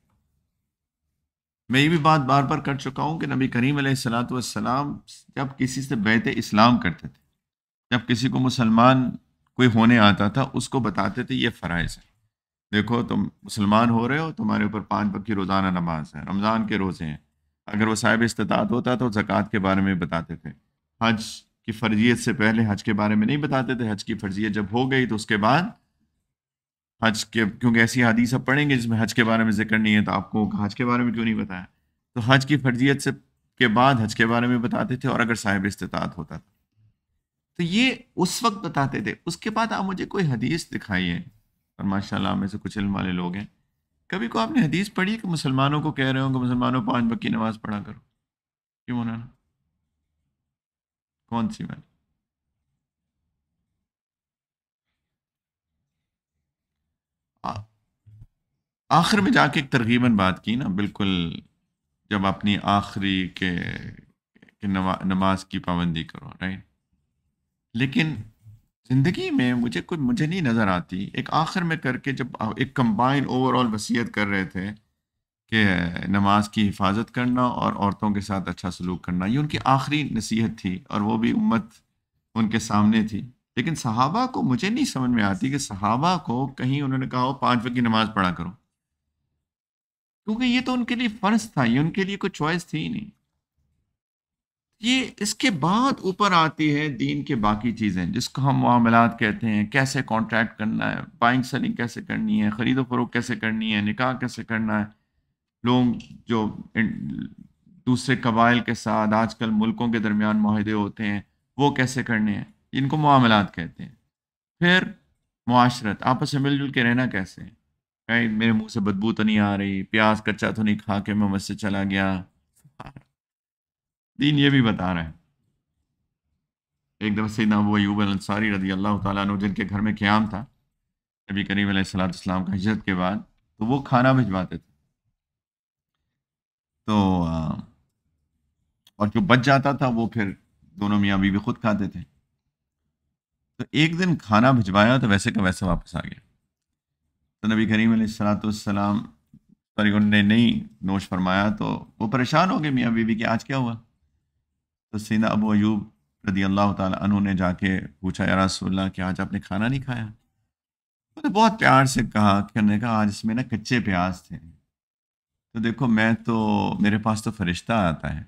मैं ये भी बात बार बार कर चुका हूँ कि नबी करीम सलाम जब किसी से बैत इस्लाम करते थे जब किसी को मुसलमान कोई होने आता था उसको बताते थे ये फ़राइज़ है देखो तुम मुसलमान हो रहे हो तुम्हारे ऊपर पाँच पक्की रोज़ाना नमाज है रमज़ान के रोज़े हैं अगर वो साहिब इस्तात होता तो ज़क़़त के बारे में बताते थे हज की फ़र्जियत से पहले हज के बारे में नहीं बताते थे हज की फ़र्जियत जब हो गई तो उसके बाद हज के क्योंकि ऐसी हदीस आप पढ़ेंगे जिसमें हज के बारे में जिक्र नहीं है तो आपको हज के बारे में क्यों नहीं बताया तो हज की फ़र्जियत से के बाद हज के बारे में बताते थे और अगर साहिब इस्तात होता था तो ये उस वक्त बताते थे उसके बाद आप मुझे कोई हदीस दिखाइए और माशाल्लाह में से कुछ इल्म वाले लोग हैं कभी को आपने हदीस पढ़ी कि मुसलमानों को कह रहे हो कि मुसलमानों पांच वक्त की नमाज़ पढ़ा करो क्यों मौलाना कौन सी वाली आखिर में जाके एक तरगीबन बात की ना बिल्कुल जब अपनी आखिरी के, के नमा, नमाज की पाबंदी करो राइट लेकिन ज़िंदगी में मुझे कोई मुझे नहीं नज़र आती एक आखिर में करके जब एक कंबाइन ओवरऑल वसीयत कर रहे थे कि नमाज की हिफाजत करना और औरतों के साथ अच्छा सलूक करना ये उनकी आखिरी नसीहत थी और वो भी उम्मत उनके सामने थी लेकिन सहाबा को मुझे नहीं समझ में आती कि सहाबा को कहीं उन्होंने कहा हो पाँच वक्त की नमाज़ पढ़ा करो क्योंकि ये तो उनके लिए फ़र्ज़ था ये उनके लिए कोई चॉइस थी ही नहीं ये इसके बाद ऊपर आती है दीन के बाकी चीज़ें जिसको हम मामलात कहते हैं कैसे कॉन्ट्रैक्ट करना है बाइंग सेलिंग कैसे करनी है ख़रीदो फरोख कैसे करनी है निकाह कैसे करना है लोग जो दूसरे कबाइल के साथ आजकल मुल्कों के दरमियान माहदे होते हैं वो कैसे करने हैं इनको मामलात कहते हैं फिर माशरत आपस में मिलजुल के रहना कैसे कहीं मेरे मुँह से बदबू तो नहीं आ रही प्याज कच्चा तो नहीं खा के मैं मस्जिद चला गया दीन ये भी बता रहा है एक दफ़ा सईद अबू अयूब अंसारी रदी अल्लाह तु जिनके घर में क्याम था नबी करीम सलाम का हजरत के बाद तो वो खाना भिजवाते थे तो और जो बच जाता था वो फिर दोनों मियाँ बीवी खुद खाते थे तो एक दिन खाना भिजवाया तो वैसे का वैसे वापस आ गया तो नबी करीम सलाम पर ने नहीं नोश फरमाया तो वो परेशान हो गए मियाँ बीवी के आज क्या हुआ तो सीधा अबू अयूब रदी अल्लाह तु ने जाके पूछा या रसोल्ला कि आज आपने खाना नहीं खाया तो तो बहुत प्यार से कहा करने का आज इसमें ना कच्चे प्याज थे तो देखो मैं तो मेरे पास तो फरिश्ता आता है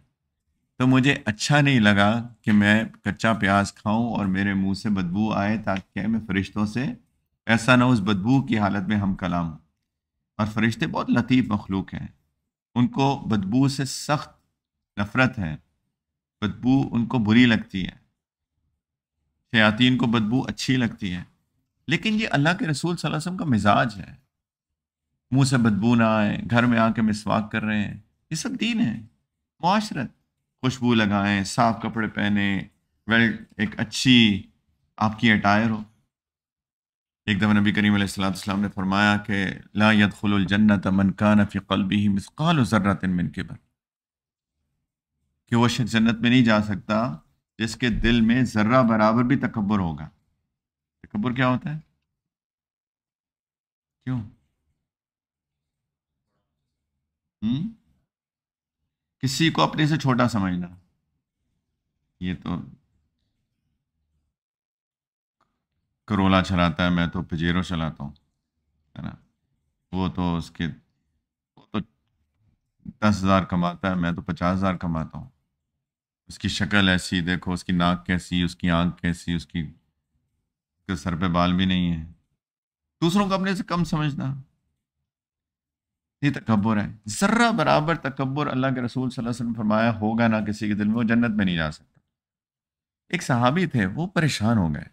तो मुझे अच्छा नहीं लगा कि मैं कच्चा प्याज खाऊं और मेरे मुंह से बदबू आए ताकि मैं फरिश्तों से ऐसा ना उस बदबू की हालत में हम कलाम और फरिश्ते बहुत लतीफ़ मखलूक हैं उनको बदबू से सख्त नफ़रत है बदबू उनको बुरी लगती है शयातीन को बदबू अच्छी लगती है लेकिन ये अल्लाह के रसूल वसम का मिजाज है मुंह से बदबू ना आए घर में आके मिसवाक कर रहे हैं ये सब दीन है माशरत खुशबू लगाएं साफ कपड़े पहने वेल एक अच्छी आपकी अटायर हो एक दफ़ा नबी करीम सलाम ने फरमाया कि ला खुलजन्नत जन्नत मन कान फ़ी कल्बी मिसकाल ज़र्रतिन मिन किबर कि वो जन्नत में नहीं जा सकता जिसके दिल में ज़र्रा बराबर भी तकबर होगा तकबर क्या होता है क्यों हुँ? हम्म? किसी को अपने से छोटा समझना ये तो करोला चलाता है मैं तो पजेरो चलाता हूँ है ना वो तो उसके वो तो दस हज़ार कमाता है मैं तो पचास हज़ार कमाता हूँ उसकी शक्ल ऐसी देखो उसकी नाक कैसी उसकी आंख कैसी उसकी के सर पे बाल भी नहीं है दूसरों को अपने से कम समझना ये तकबर है ज़र्रा बराबर तकबर अल्लाह के रसूल सल्लल्लाहु अलैहि वसल्लम फरमाया होगा ना किसी के दिल में वो जन्नत में नहीं जा सकता एक सहाबी थे वो परेशान हो गए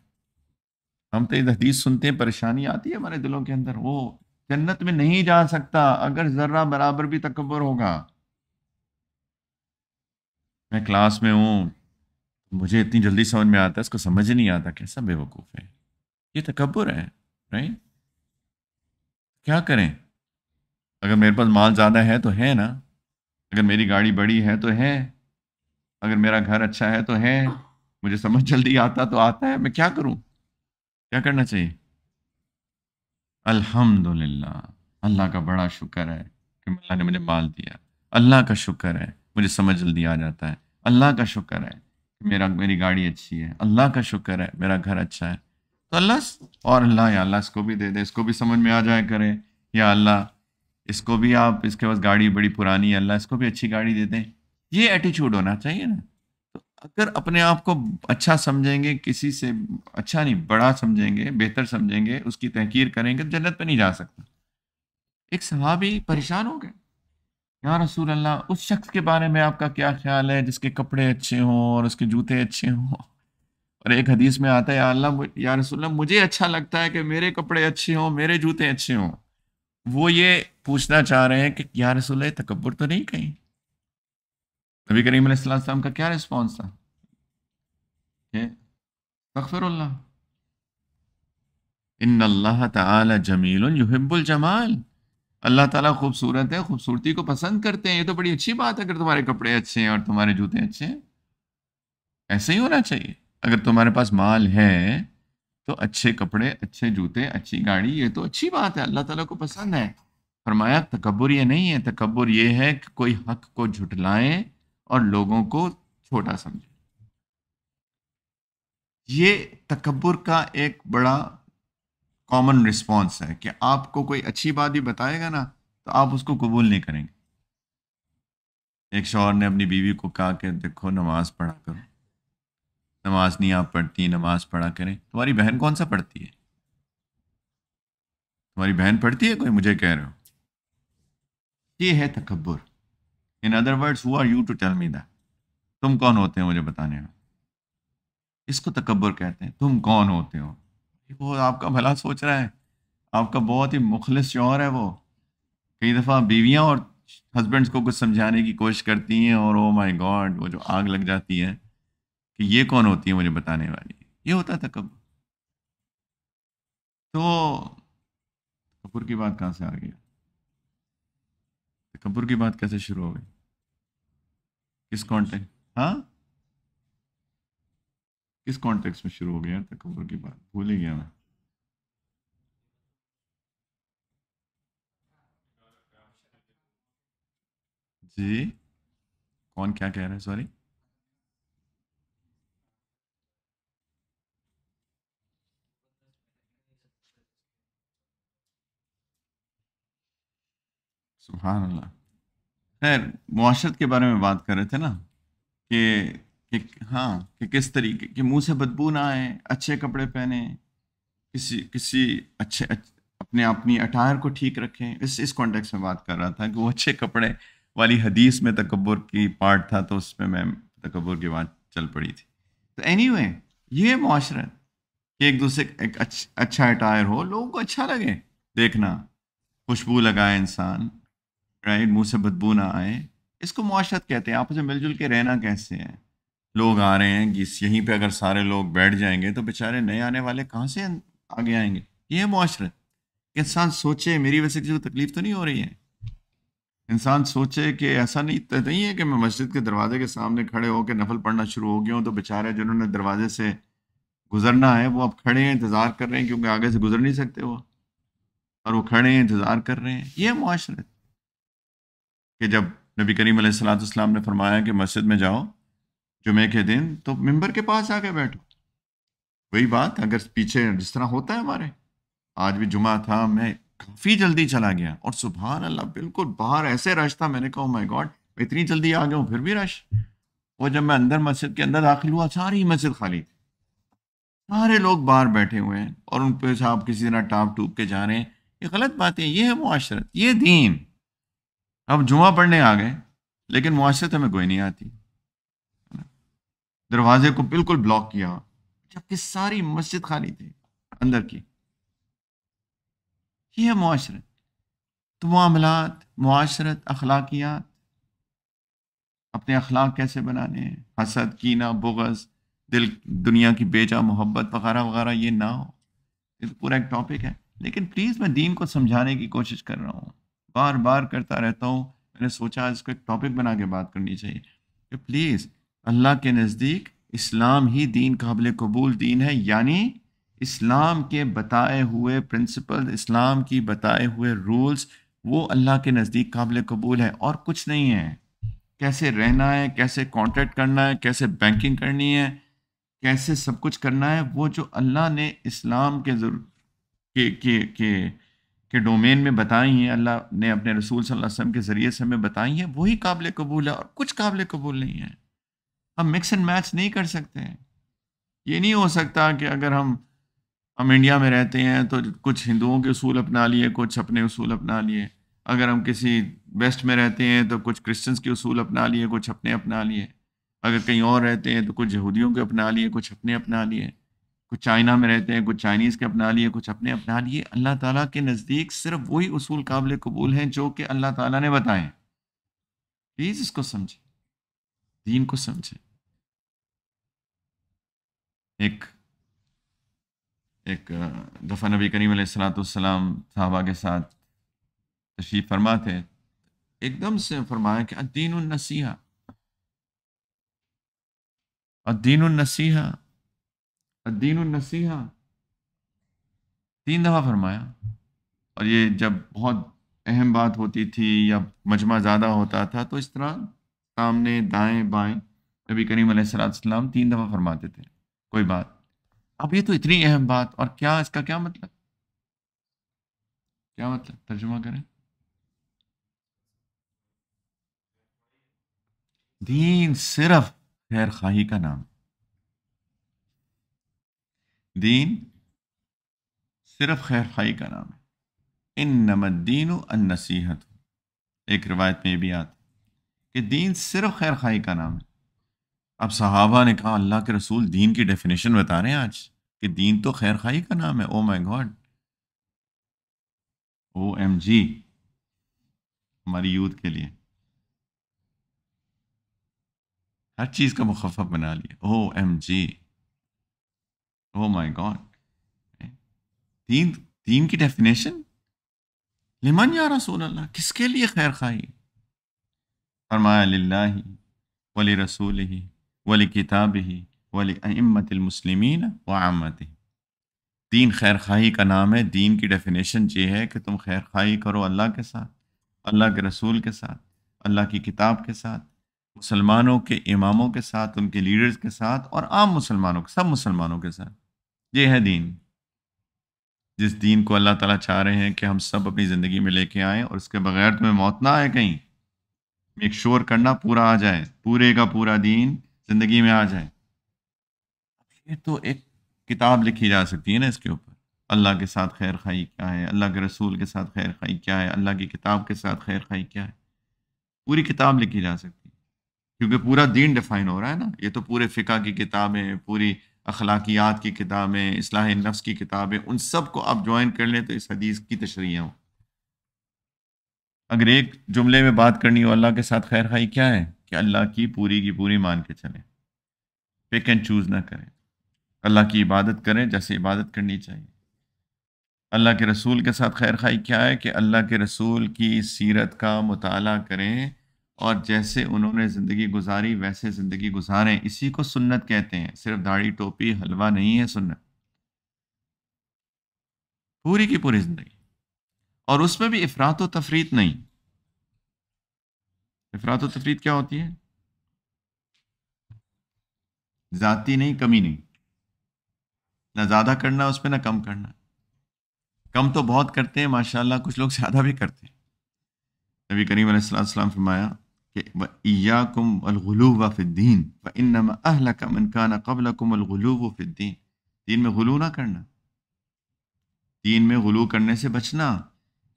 हम तो हदीस सुनते हैं परेशानी आती है हमारे दिलों के अंदर वो जन्नत में नहीं जा सकता अगर ज़र्रा बराबर भी तकबर होगा मैं क्लास में हूँ मुझे इतनी जल्दी समझ में आता है इसको समझ ही नहीं आता कैसा बेवकूफ़ है ये तकबर है राइट क्या करें अगर मेरे पास माल ज़्यादा है तो है ना अगर मेरी गाड़ी बड़ी है तो है अगर मेरा घर अच्छा है तो है मुझे समझ जल्दी आता तो आता है मैं क्या करूं क्या करना चाहिए अल्हम्दुलिल्लाह अल्लाह का बड़ा शुक्र है कि अल्लाह ने मुझे माल दिया अल्लाह का शुक्र है मुझे समझ जल्दी आ जाता है अल्लाह का शुक्र है मेरा मेरी गाड़ी अच्छी है अल्लाह का शुक्र है मेरा घर अच्छा है तो अल्लाह और अल्लाह या अल्लाह इसको भी दे दे इसको भी समझ में आ जाए करे या अल्लाह इसको भी आप इसके पास गाड़ी बड़ी पुरानी है अल्लाह इसको भी अच्छी गाड़ी दे दें ये एटीट्यूड होना चाहिए ना तो अगर अपने आप को अच्छा समझेंगे किसी से अच्छा नहीं बड़ा समझेंगे बेहतर समझेंगे उसकी तहकीर करेंगे तो जन्नत पर नहीं जा सकता एक सहाबी परेशान हो गए या रसूल अल्लाह उस शख्स के बारे में आपका क्या ख्याल है जिसके कपड़े अच्छे हों और उसके जूते अच्छे हों और एक हदीस में आता है या अल्लाह या रसूल अल्लाह मुझे अच्छा लगता है कि मेरे कपड़े अच्छे हों मेरे जूते अच्छे हों वो ये पूछना चाह रहे हैं कि या रसूल तकबर तो नहीं कहीं नबी करीम सलाम का क्या रिस्पॉन्स था तकफरल्ला इन अल्लाह तमील जमाल अल्लाह ताला खूबसूरत है खूबसूरती को पसंद करते हैं ये तो बड़ी अच्छी बात है अगर तुम्हारे कपड़े अच्छे हैं और तुम्हारे जूते अच्छे हैं ऐसे ही होना चाहिए अगर तुम्हारे पास माल है तो अच्छे कपड़े अच्छे जूते अच्छी गाड़ी ये तो अच्छी बात है अल्लाह ताला को पसंद है फरमाया तकबर ये नहीं है तकबर ये है कि कोई हक को झुटलाएं और लोगों को छोटा समझें ये तकबर का एक बड़ा कॉमन रिस्पॉन्स है कि आपको कोई अच्छी बात भी बताएगा ना तो आप उसको कबूल नहीं करेंगे एक शोर ने अपनी बीवी को कहा कि देखो नमाज पढ़ा करो नमाज नहीं आप पढ़ती नमाज पढ़ा करें तुम्हारी बहन कौन सा पढ़ती है तुम्हारी बहन पढ़ती है कोई मुझे कह रहे हो ये है तकबर in other words who are you to tell me that तुम कौन होते हो मुझे बताने में इसको तकबर कहते हैं तुम कौन होते हो वो आपका भला सोच रहा है आपका बहुत ही मुखलिस शोहर है वो कई दफ़ा बीवियाँ और हस्बैंड्स को कुछ समझाने की कोशिश करती हैं और ओ माय गॉड वो जो आग लग जाती है कि ये कौन होती है मुझे बताने वाली ये होता था कब तो कपूर की बात कहाँ से आ गई कपूर की बात कैसे शुरू हो गई किस कॉन्टेक्ट हाँ किस कॉन्टेक्स्ट में शुरू हो गया तकबर की बात भूल ही गया मैं जी कौन क्या कह रहे हैं सॉरी सुबह खैर माशरत के बारे में बात कर रहे थे ना कि कि हाँ कि किस तरीके कि मुंह से बदबू ना आए अच्छे कपड़े पहने किसी किसी अच्छे, अपने अपनी अटायर को ठीक रखें इस इस कॉन्टेक्स्ट में बात कर रहा था कि वो अच्छे कपड़े वाली हदीस में तकबर की पार्ट था तो उसमें मैं तकबर की बात चल पड़ी थी तो एनी anyway, ये माशरत कि एक दूसरे एक अच्छा अटायर हो लोगों को अच्छा लगे देखना खुशबू लगाए इंसान राइट मुंह से बदबू ना आए इसको माशरत कहते हैं आपस में मिलजुल के रहना कैसे है लोग आ रहे हैं कि यहीं पे अगर सारे लोग बैठ जाएंगे तो बेचारे नए आने वाले कहाँ से आगे आएंगे ये है इंसान सोचे मेरी वजह से किसी को तकलीफ तो नहीं हो रही है इंसान सोचे कि ऐसा नहीं तो नहीं है कि मैं मस्जिद के दरवाजे के सामने खड़े होकर नफल पढ़ना शुरू हो गया हूँ तो बेचारे जिन्होंने दरवाजे से गुजरना है वो अब खड़े हैं इंतज़ार कर रहे हैं क्योंकि आगे से गुजर नहीं सकते वो और वो खड़े हैं इंतज़ार कर रहे हैं ये माशरत कि जब नबी करीम सलाम ने फरमाया कि मस्जिद में जाओ जुमे के दिन तो मेंबर के पास आके बैठो वही बात अगर पीछे जिस तरह होता है हमारे आज भी जुमा था मैं काफ़ी जल्दी चला गया और सुबह अल्लाह बिल्कुल बाहर ऐसे रश था मैंने कहा माय गॉड इतनी जल्दी आ गया हूँ फिर भी रश और जब मैं अंदर मस्जिद के अंदर दाखिल हुआ सारी मस्जिद खाली थी सारे लोग बाहर बैठे हुए हैं और उन पर साहब किसी तरह टाप टूप के जा रहे हैं ये गलत बातें ये है मुआशरत ये दीन अब जुमा पढ़ने आ गए लेकिन मुआशरत हमें कोई नहीं आती दरवाजे को बिल्कुल ब्लॉक किया जबकि सारी मस्जिद खाली थी अंदर की यह है मुआशरत तो मामलात मुआशरत अखलाकियात अपने अखलाक कैसे बनाने हसद कीना बुगस दिल दुनिया की बेजा मोहब्बत वगैरह वगैरह ये ना हो ये तो पूरा एक टॉपिक है लेकिन प्लीज़ मैं दीन को समझाने की कोशिश कर रहा हूँ बार बार करता रहता हूँ मैंने सोचा इसको एक टॉपिक बना के बात करनी चाहिए प्लीज़ तो अल्लाह के नज़दीक इस्लाम ही दीन काबिल कबूल दीन है यानी इस्लाम के बताए हुए प्रिंसिपल इस्लाम की बताए हुए रूल्स वो अल्लाह के नज़दीक काबिल कबूल है और कुछ नहीं है कैसे रहना है कैसे कॉन्ट्रैक्ट करना है कैसे बैंकिंग करनी है कैसे सब कुछ करना है वो जो अल्लाह ने इस्लाम के जरूर के के के के डोमेन में बताई हैं अल्लाह ने अपने रसूल सल्लल्लाहु अलैहि वसल्लम के ज़रिए से हमें बताई हैं वही काबिल कबूल है और कुछ काबिल कबूल नहीं है हम मिक्स एंड मैच नहीं कर सकते हैं ये नहीं हो सकता कि अगर हम हम इंडिया में रहते हैं तो कुछ हिंदुओं के असूल अपना लिए कुछ अपने असूल अपना लिए अगर हम किसी वेस्ट में रहते हैं तो कुछ क्रिश्चियंस के असूल अपना लिए कुछ अपने अपना लिए अगर कहीं और रहते हैं तो कुछ यहूदियों के अपना लिए कुछ अपने अपना लिए कुछ चाइना में रहते हैं कुछ चाइनीज़ के अपना लिए कुछ अपने अपना लिए अल्लाह ताला के नज़दीक सिर्फ वही उसूल काबिल कबूल हैं जो कि अल्लाह ताला ने बताएं प्लीज़ इसको समझें दीन को समझें एक एक दफ़ा नबी करीम सलाम साहबा के साथ तशीफ़ फरमा थे एकदम से फरमाया कि अद्दीन नसीहा अद्दीन नसीहा अद्दीन नसीहा तीन दफ़ा फरमाया और ये जब बहुत अहम बात होती थी या मजमा ज़्यादा होता था तो इस तरह सामने दाएं बाएं नबी करीम सलाम तीन दफ़ा फरमाते थे कोई बात अब ये तो इतनी अहम बात और क्या इसका क्या मतलब क्या मतलब तर्जुमा करें दीन सिर्फ खैर खाही का नाम दीन सिर्फ खैर खाही का नाम है इन नमद्दीन नसीहत एक रिवायत में ये भी आता कि दीन सिर्फ खैर खाही का नाम है अब सहाबा ने कहा अल्लाह के रसूल दीन की डेफिनेशन बता रहे हैं आज कि दीन तो खैर खाई का नाम है ओ माई गॉड ओ एम जी हमारी यूथ के लिए हर चीज़ का मुखफ बना लिया ओ एम जी ओ माई गॉड दीन दीन की डेफिनेशन लिमन या रसूल अल्लाह किसके लिए खैर खाई फरमाया लाही वली रसूल ही वली किताब ही वली अमतमसलिमिन व आमत दीन खैर खाही का नाम है दीन की डेफिनेशन ये है कि तुम खैर खाही करो अल्लाह के साथ अल्लाह के रसूल के साथ अल्लाह की किताब के साथ मुसलमानों के इमामों के साथ उनके लीडर्स के साथ और आम मुसलमानों के सब मुसलमानों के साथ ये है दीन जिस दीन को अल्लाह ताला चाह रहे हैं कि हम सब अपनी ज़िंदगी में लेके आएँ और उसके बगैर तुम्हें मौत ना आए कहीं मेक श्योर करना पूरा आ जाए पूरे का पूरा दीन ज़िंदगी में आ जाए ये तो एक किताब लिखी जा सकती है ना इसके ऊपर अल्लाह के साथ खैर खाई क्या है अल्लाह के रसूल के साथ खैर खाई क्या है अल्लाह की किताब के साथ खैर खाई क्या है पूरी किताब लिखी जा सकती है क्योंकि पूरा दीन डिफाइन हो रहा है ना ये तो पूरे फ़िका की किताबें पूरी अखलाकियात की किताबें इसलाह नफ्स की किताबें उन सब को आप ज्वाइन कर लें तो इस हदीस की तशरियाँ हों अगर एक जुमले में बात करनी हो अल्लाह के साथ खैर खाई क्या है कि अल्लाह की पूरी की पूरी मान के चलें पिक एंड चूज़ ना करें अल्लाह की इबादत करें जैसे इबादत करनी चाहिए अल्लाह के रसूल के साथ खैर खाई क्या है कि अल्लाह के रसूल की सीरत का मताल करें और जैसे उन्होंने ज़िंदगी गुजारी वैसे ज़िंदगी गुजारें इसी को सुन्नत कहते हैं सिर्फ दाढ़ी टोपी हलवा नहीं है सुन्नत पूरी की पूरी ज़िंदगी और उसमें भी अफरात व तफरीत नहीं अफरात तफरीत क्या होती है ज़ाती नहीं कमी नहीं ना ज़्यादा करना उस पर ना कम करना कम तो बहुत करते हैं माशाल्लाह कुछ लोग ज़्यादा भी करते हैं नबी करीम सलाम फरमाया कि व इयाकुम अलगलूब फ़िद्दीन व इनमा अहलक मन कान कबलकुम अलगलूब फ़िद्दीन दीन में गलू ना करना दीन में गलू करने से बचना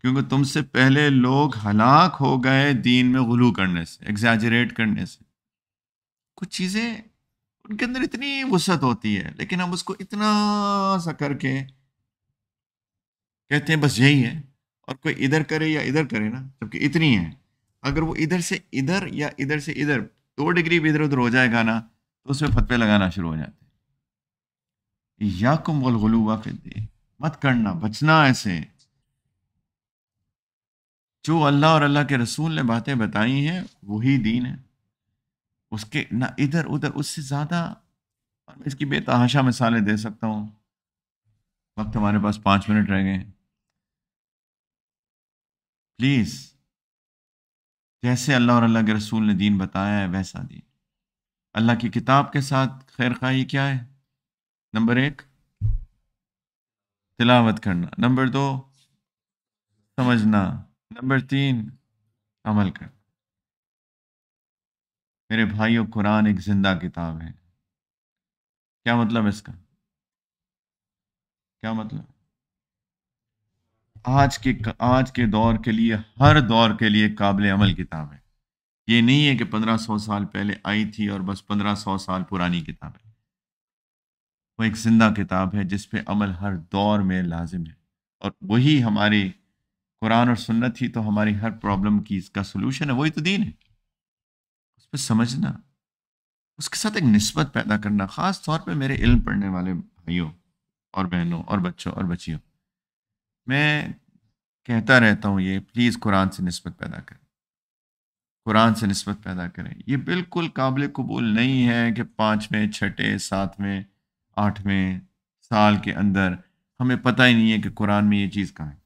क्योंकि तुमसे पहले लोग हलाक हो गए दीन में गलू करने से एग्जैजरेट करने से कुछ चीज़ें उनके अंदर इतनी वसत होती है लेकिन हम उसको इतना सा करके कहते हैं बस यही है और कोई इधर करे या इधर करे ना जबकि इतनी है अगर वो इधर से इधर या इधर से इधर दो डिग्री भी इधर उधर हो जाएगा ना तो उसमें फतवे लगाना शुरू हो जाते या कुम वलगलू वाफिल मत करना बचना ऐसे जो अल्लाह और अल्लाह के रसूल ने बातें बताई हैं वही दीन है उसके ना इधर उधर उससे ज़्यादा इसकी बेतहाशा मिसालें दे सकता हूँ वक्त हमारे पास पाँच मिनट रह गए प्लीज़ जैसे अल्लाह और अल्लाह के रसूल ने दीन बताया है वैसा दीन अल्लाह की किताब के साथ खैर खाई क्या है नंबर एक तिलावत करना नंबर दो समझना नंबर तीन अमल कर मेरे भाइयों कुरान एक जिंदा किताब है क्या मतलब इसका क्या मतलब आज के आज के दौर के लिए हर दौर के लिए काबिल अमल किताब है ये नहीं है कि पंद्रह सौ साल पहले आई थी और बस पंद्रह सौ साल पुरानी किताब है वो एक जिंदा किताब है जिस पे अमल हर दौर में लाजिम है और वही हमारी कुरान और सुन्नत ही तो हमारी हर प्रॉब्लम की इसका सोल्यूशन है वही तो दीन है उस पर समझना उसके साथ एक नस्बत पैदा करना ख़ास तौर पे मेरे इल्म पढ़ने वाले भाइयों और बहनों और बच्चों और बच्चियों मैं कहता रहता हूँ ये प्लीज़ कुरान से नस्बत पैदा करें कुरान से नस्बत पैदा करें ये बिल्कुल काबिल कबूल नहीं है कि पाँचवें छठे सातवें आठवें साल के अंदर हमें पता ही नहीं है कि कुरान में ये चीज़ कहाँ है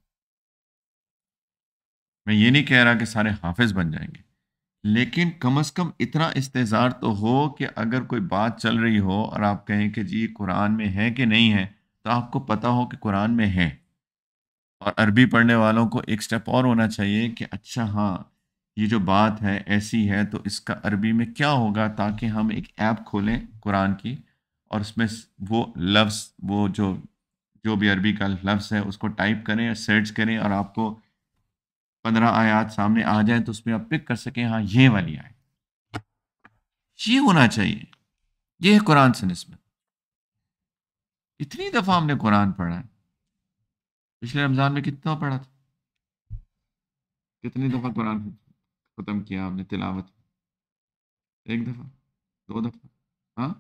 मैं ये नहीं कह रहा कि सारे हाफिज बन जाएंगे लेकिन कम अज़ कम इतना इस्तेजार तो हो कि अगर कोई बात चल रही हो और आप कहें कि जी कुरान में है कि नहीं है तो आपको पता हो कि कुरान में है और अरबी पढ़ने वालों को एक स्टेप और होना चाहिए कि अच्छा हाँ ये जो बात है ऐसी है तो इसका अरबी में क्या होगा ताकि हम एक ऐप खोलें कुरान की और उसमें वो लफ्ज़ वो जो जो भी अरबी का लफ्ज़ है उसको टाइप करें सर्च करें और आपको पंद्रह आयात सामने आ जाए तो उसमें आप पिक कर सकें हाँ ये वाली आए ये होना चाहिए ये है कुरान से नस्बत इतनी दफ़ा हमने कुरान पढ़ा है पिछले रमज़ान में कितना पढ़ा था कितनी दफ़ा कुरान ख़त्म किया हमने तिलावत एक दफ़ा दो दफ़ा हाँ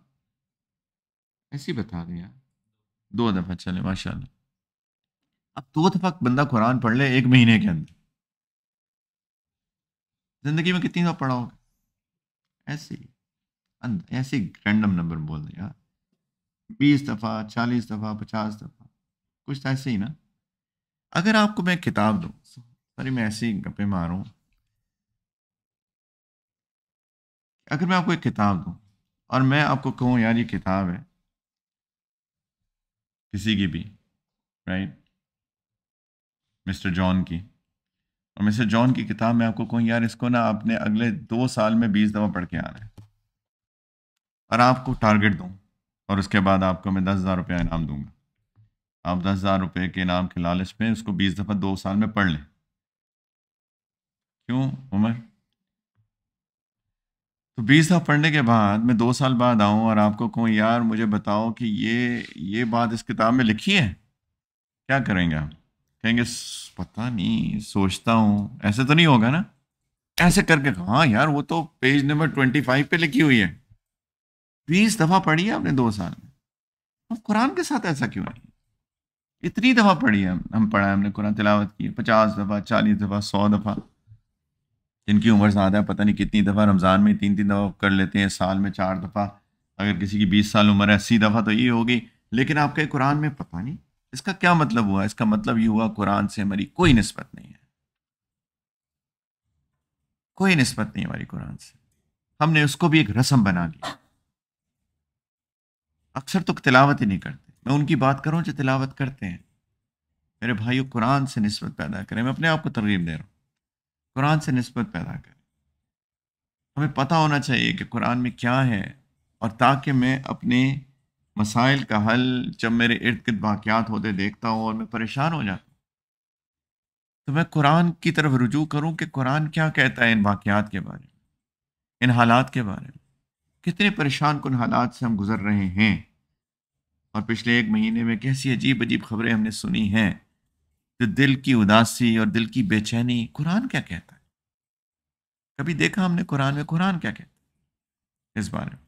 ऐसी बता बता दिया दो दफ़ा चले माशाल्लाह अब दो दफ़ा बंदा कुरान पढ़ ले एक महीने के अंदर जिंदगी में कितनी दफ़ा पढ़ा होगा ऐसे ही ऐसे रैंडम नंबर बोल दें यार बीस दफ़ा चालीस दफ़ा पचास दफ़ा कुछ तो ऐसे ही ना अगर आपको मैं किताब दूँ सॉरी मैं ऐसे ही गप्पे मारूँ अगर मैं आपको एक किताब दूँ और मैं आपको कहूँ यार ये किताब है किसी की भी राइट मिस्टर जॉन की और मिस्टर जॉन की किताब में आपको कहूँ यार इसको ना आपने अगले दो साल में बीस दफ़ा पढ़ के आना है और आपको टारगेट दूँ और उसके बाद आपको मैं दस हज़ार रुपया इनाम दूँगा आप दस हज़ार रुपये के इनाम के लालच में उसको बीस दफ़ा दो साल में पढ़ लें क्यों उमर तो बीस दफ़ा पढ़ने के बाद मैं दो साल बाद आऊँ और आपको कहूँ यार मुझे बताओ कि ये ये बात इस किताब में लिखी है क्या करेंगे आप कहेंगे पता नहीं सोचता हूँ ऐसे तो नहीं होगा ना ऐसे करके हाँ यार वो तो पेज नंबर ट्वेंटी फाइव पे लिखी हुई है बीस दफ़ा पढ़ी है आपने दो साल में अब कुरान के साथ ऐसा क्यों नहीं इतनी दफ़ा पढ़ी है हम पढ़ा है हमने कुरान तिलावत की पचास दफ़ा चालीस दफ़ा सौ दफ़ा जिनकी उम्र ज़्यादा है पता नहीं कितनी दफ़ा रमज़ान में तीन तीन दफ़ा कर लेते हैं साल में चार दफ़ा अगर किसी की बीस साल उम्र है अस्सी दफ़ा तो ये होगी लेकिन आपके कुरान में पता नहीं इसका क्या मतलब हुआ इसका मतलब ये हुआ कुरान से हमारी कोई नस्बत नहीं है कोई नस्बत नहीं हमारी कुरान से हमने उसको भी एक रस्म बना लिया अक्सर तो तिलावत ही नहीं करते मैं उनकी बात करूं जो तिलावत करते हैं मेरे भाइयों कुरान से नस्बत पैदा करें मैं अपने आप को तरगीब दे रहा हूँ कुरान से नस्बत पैदा करें हमें पता होना चाहिए कि कुरान में क्या है और ताकि मैं अपने मसाइल का हल जब मेरे इर्द गिर्द वाक़ात होते देखता हूँ और मैं परेशान हो जाता हूँ तो मैं कुरान की तरफ रुजू करूँ कि कुरान क्या कहता है इन वाक़ात के बारे में इन हालात के बारे में कितने परेशान कन हालात से हम गुज़र रहे हैं और पिछले एक महीने में कैसी अजीब अजीब खबरें हमने सुनी हैं जो दिल की उदासी और दिल की बेचैनी कुरान क्या कहता है कभी देखा हमने कुरान में कुरान क्या कहता है इस बारे में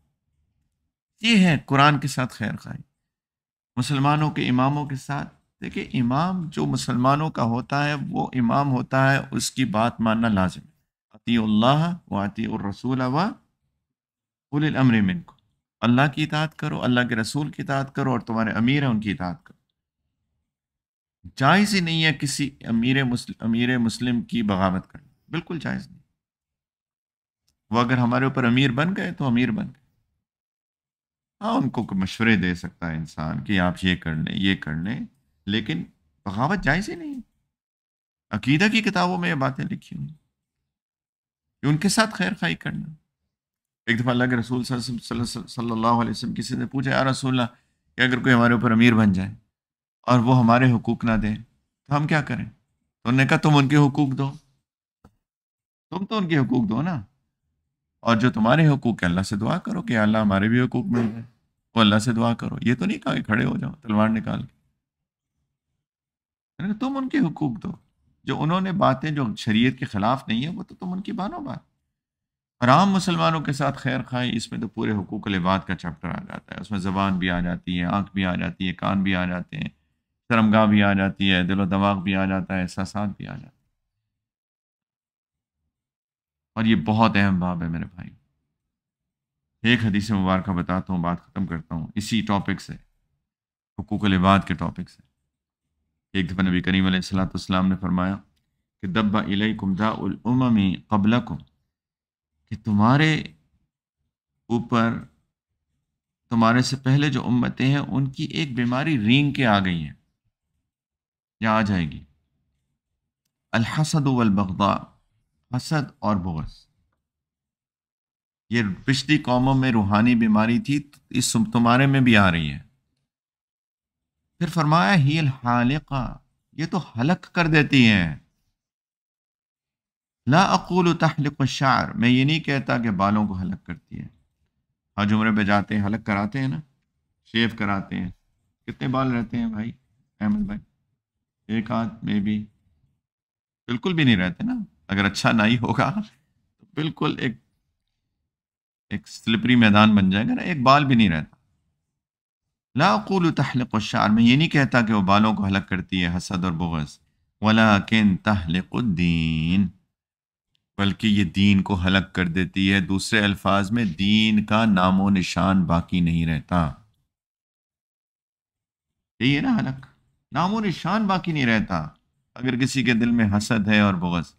ये है कुरान के साथ खैर खाई मुसलमानों के इमामों के साथ देखिए इमाम जो मुसलमानों का होता है वो इमाम होता है उसकी बात मानना लाजिम है अतील्लाह व रसूल वमर मिन को अल्लाह की इतात करो अल्लाह के रसूल की इतात करो और तुम्हारे अमीर हैं उनकी इतात करो जायज़ ही नहीं है किसी अमीर मुस्लिम अमीर मुस्लिम की बगावत करना बिल्कुल जायज़ नहीं वह अगर हमारे ऊपर अमीर बन गए तो अमीर बन गए हाँ उनको मशवरे दे सकता है इंसान कि आप ये कर लें ये कर लें लेकिन बगावत जायज़ ही नहीं अकीदा की किताबों में ये बातें लिखी हुई कि उनके साथ खैर खाई करना एक दफ़ा अल्लाह के रसूल सल्लल्लाहु अलैहि वसल्लम किसी ने पूछा यार रसूल कि अगर कोई हमारे ऊपर अमीर बन जाए और वो हमारे हकूक ना दें तो हम क्या करें तो उन्होंने कहा तुम उनके हकूक दो तुम तो उनके हकूक दो ना और जो तुम्हारे हकूक है अल्लाह से दुआ करो कि अल्लाह हमारे भी हकूक मिल जाए वो अल्लाह से दुआ करो ये तो नहीं कहा कि खड़े हो जाओ तलवार निकाल के तुम उनके हकूक दो जो उन्होंने बातें जो शरीयत के ख़िलाफ़ नहीं है वो तो तुम उनकी बानो बात और आम मुसलमानों के साथ खैर खाएं इसमें तो पूरे हकूक लिबाद का चैप्टर आ जाता है उसमें ज़बान भी आ जाती है आँख भी आ जाती है कान भी आ जाते हैं शर्मगा भी आ जाती है दिलो दमाग भी आ जाता है एहसास भी आ जाता है और ये बहुत अहम बाब है मेरे भाई एक हदीस मुबारक बताता हूँ बात ख़त्म करता हूँ इसी टॉपिक से हकूक लिबाद के टॉपिक से एक दफ़ा नबी करीम सलाम ने फरमाया कि दब्बा इलकुमदाउलमी कबला को कि तुम्हारे ऊपर तुम्हारे से पहले जो उम्मतें हैं उनकी एक बीमारी रींग के आ गई है या आ जाएगी अलहसद वलबगदा हसद और बोगस ये पिछली कौमों में रूहानी बीमारी थी इस तुम्हारे में भी आ रही है फिर फरमाया ही हालिका ये तो हलक कर देती हैं ला अकूल तहलक शार मैं ये नहीं कहता कि बालों को हलक करती है हज उम्र पे जाते हैं हलक कराते हैं ना शेव कराते हैं कितने बाल रहते हैं भाई अहमद भाई एक आध में भी बिल्कुल भी नहीं रहते ना अगर अच्छा नहीं होगा तो बिल्कुल एक एक स्लिपरी मैदान बन जाएगा ना एक बाल भी नहीं रहता लाकुल तहलक शार में ये नहीं कहता कि वो बालों को हलक करती है हसद और बोगस वला किन तहलकुद्दीन बल्कि ये दीन को हलक कर देती है दूसरे अल्फाज में दीन का नामो निशान बाकी नहीं रहता यही है ना हलक नामो निशान बाकी नहीं रहता अगर किसी के दिल में हसद है और बोगस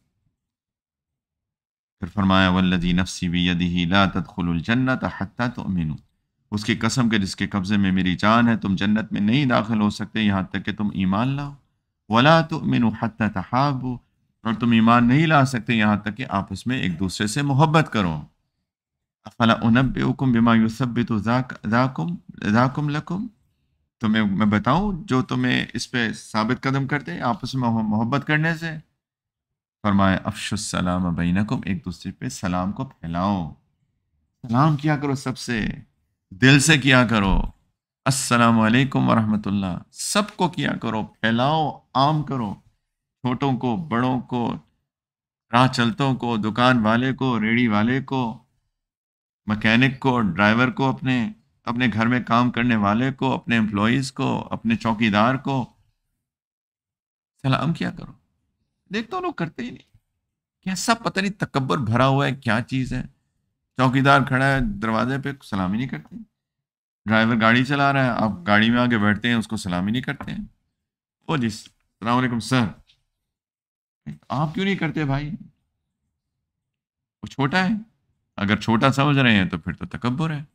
फिर फरमाया वल्लजी नफसी भी यदि ला तदखलजन्नत हती तो अमीनू उसकी कसम के जिसके कब्ज़े में मेरी जान है तुम जन्नत में नहीं दाखिल हो सकते यहाँ तक कि तुम ईमान लाओ वला तो मीनू हत्या तहाबू और तुम ईमान नहीं ला सकते यहाँ तक कि आपस में एक दूसरे से मोहब्बत करो अफला उनब हुकुम बिमा यूसब तो जाकुम लकुम तुम्हें मैं बताऊँ जो तुम्हें इस पर साबित कदम करते आपस में मोहब्बत करने से फरमाए अफशुसलाम बैनकुम एक दूसरे पे सलाम को फैलाओ सलाम किया करो सबसे दिल से किया करो अस्सलाम वालेकुम वरहमतुल्लाह सबको किया करो फैलाओ आम करो छोटों को बड़ों को राह चलतों को दुकान वाले को रेडी वाले को मकैनिक को ड्राइवर को अपने अपने घर में काम करने वाले को अपने एम्प्लॉयज़ को अपने चौकीदार को सलाम किया करो देखता हूँ लोग करते ही नहीं कैसा पता नहीं तकबर भरा हुआ है क्या चीज़ है चौकीदार खड़ा है दरवाजे पे सलामी नहीं करते ड्राइवर गाड़ी चला रहा है आप गाड़ी में आके बैठते हैं उसको सलामी नहीं करते हैं ओ जी सलामकुम सर आप क्यों नहीं करते भाई वो छोटा है अगर छोटा समझ रहे हैं तो फिर तो तकबर है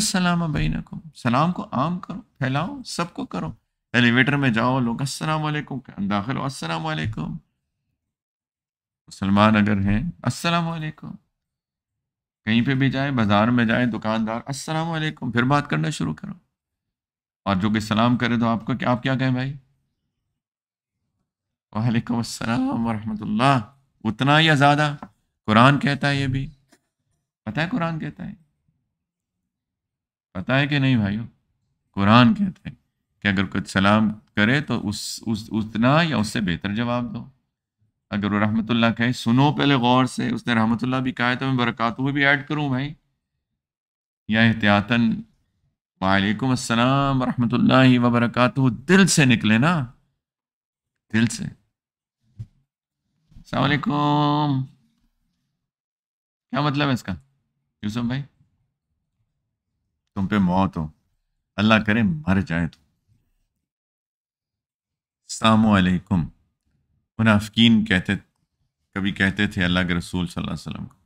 सलाम बई नकुम सलाम को आम करो फैलाओ सबको करो एलिवेटर में जाओ लोग अस्सलाम वालेकुम दाखिल अस्सलाम वालेकुम मुसलमान अगर हैं अस्सलाम वालेकुम कहीं पे भी जाए बाजार में जाए दुकानदार अस्सलाम वालेकुम फिर बात करना शुरू करो और जो कि सलाम करे तो आपको क्या आप क्या कहें भाई वालेकुम अस्सलाम वरहमतुल्लाह उतना या ज़्यादा कुरान कहता है ये भी पता है कुरान कहता है पता है कि नहीं भाइयों कुरान कहता है कि अगर कुछ सलाम करे तो उस उस उतना या उससे बेहतर जवाब दो अगर वो रहमतुल्लाह कहे सुनो पहले गौर से उसने रहमतुल्लाह भी कहा है तो मैं बरक़ात में भी ऐड करूँ भाई या एहतियातन वालेकुम अस्सलाम रहमतुल्लाहि व बरकातहू दिल से निकले ना दिल से सलामकुम क्या मतलब है इसका यूसुफ भाई तुम पे मौत हो अल्लाह करे मर जाए तुम अलैकुम मुनाफिकीन कहते कभी कहते थे अल्लाह के रसूल सल्लल्लाहु अलैहि वसल्लम को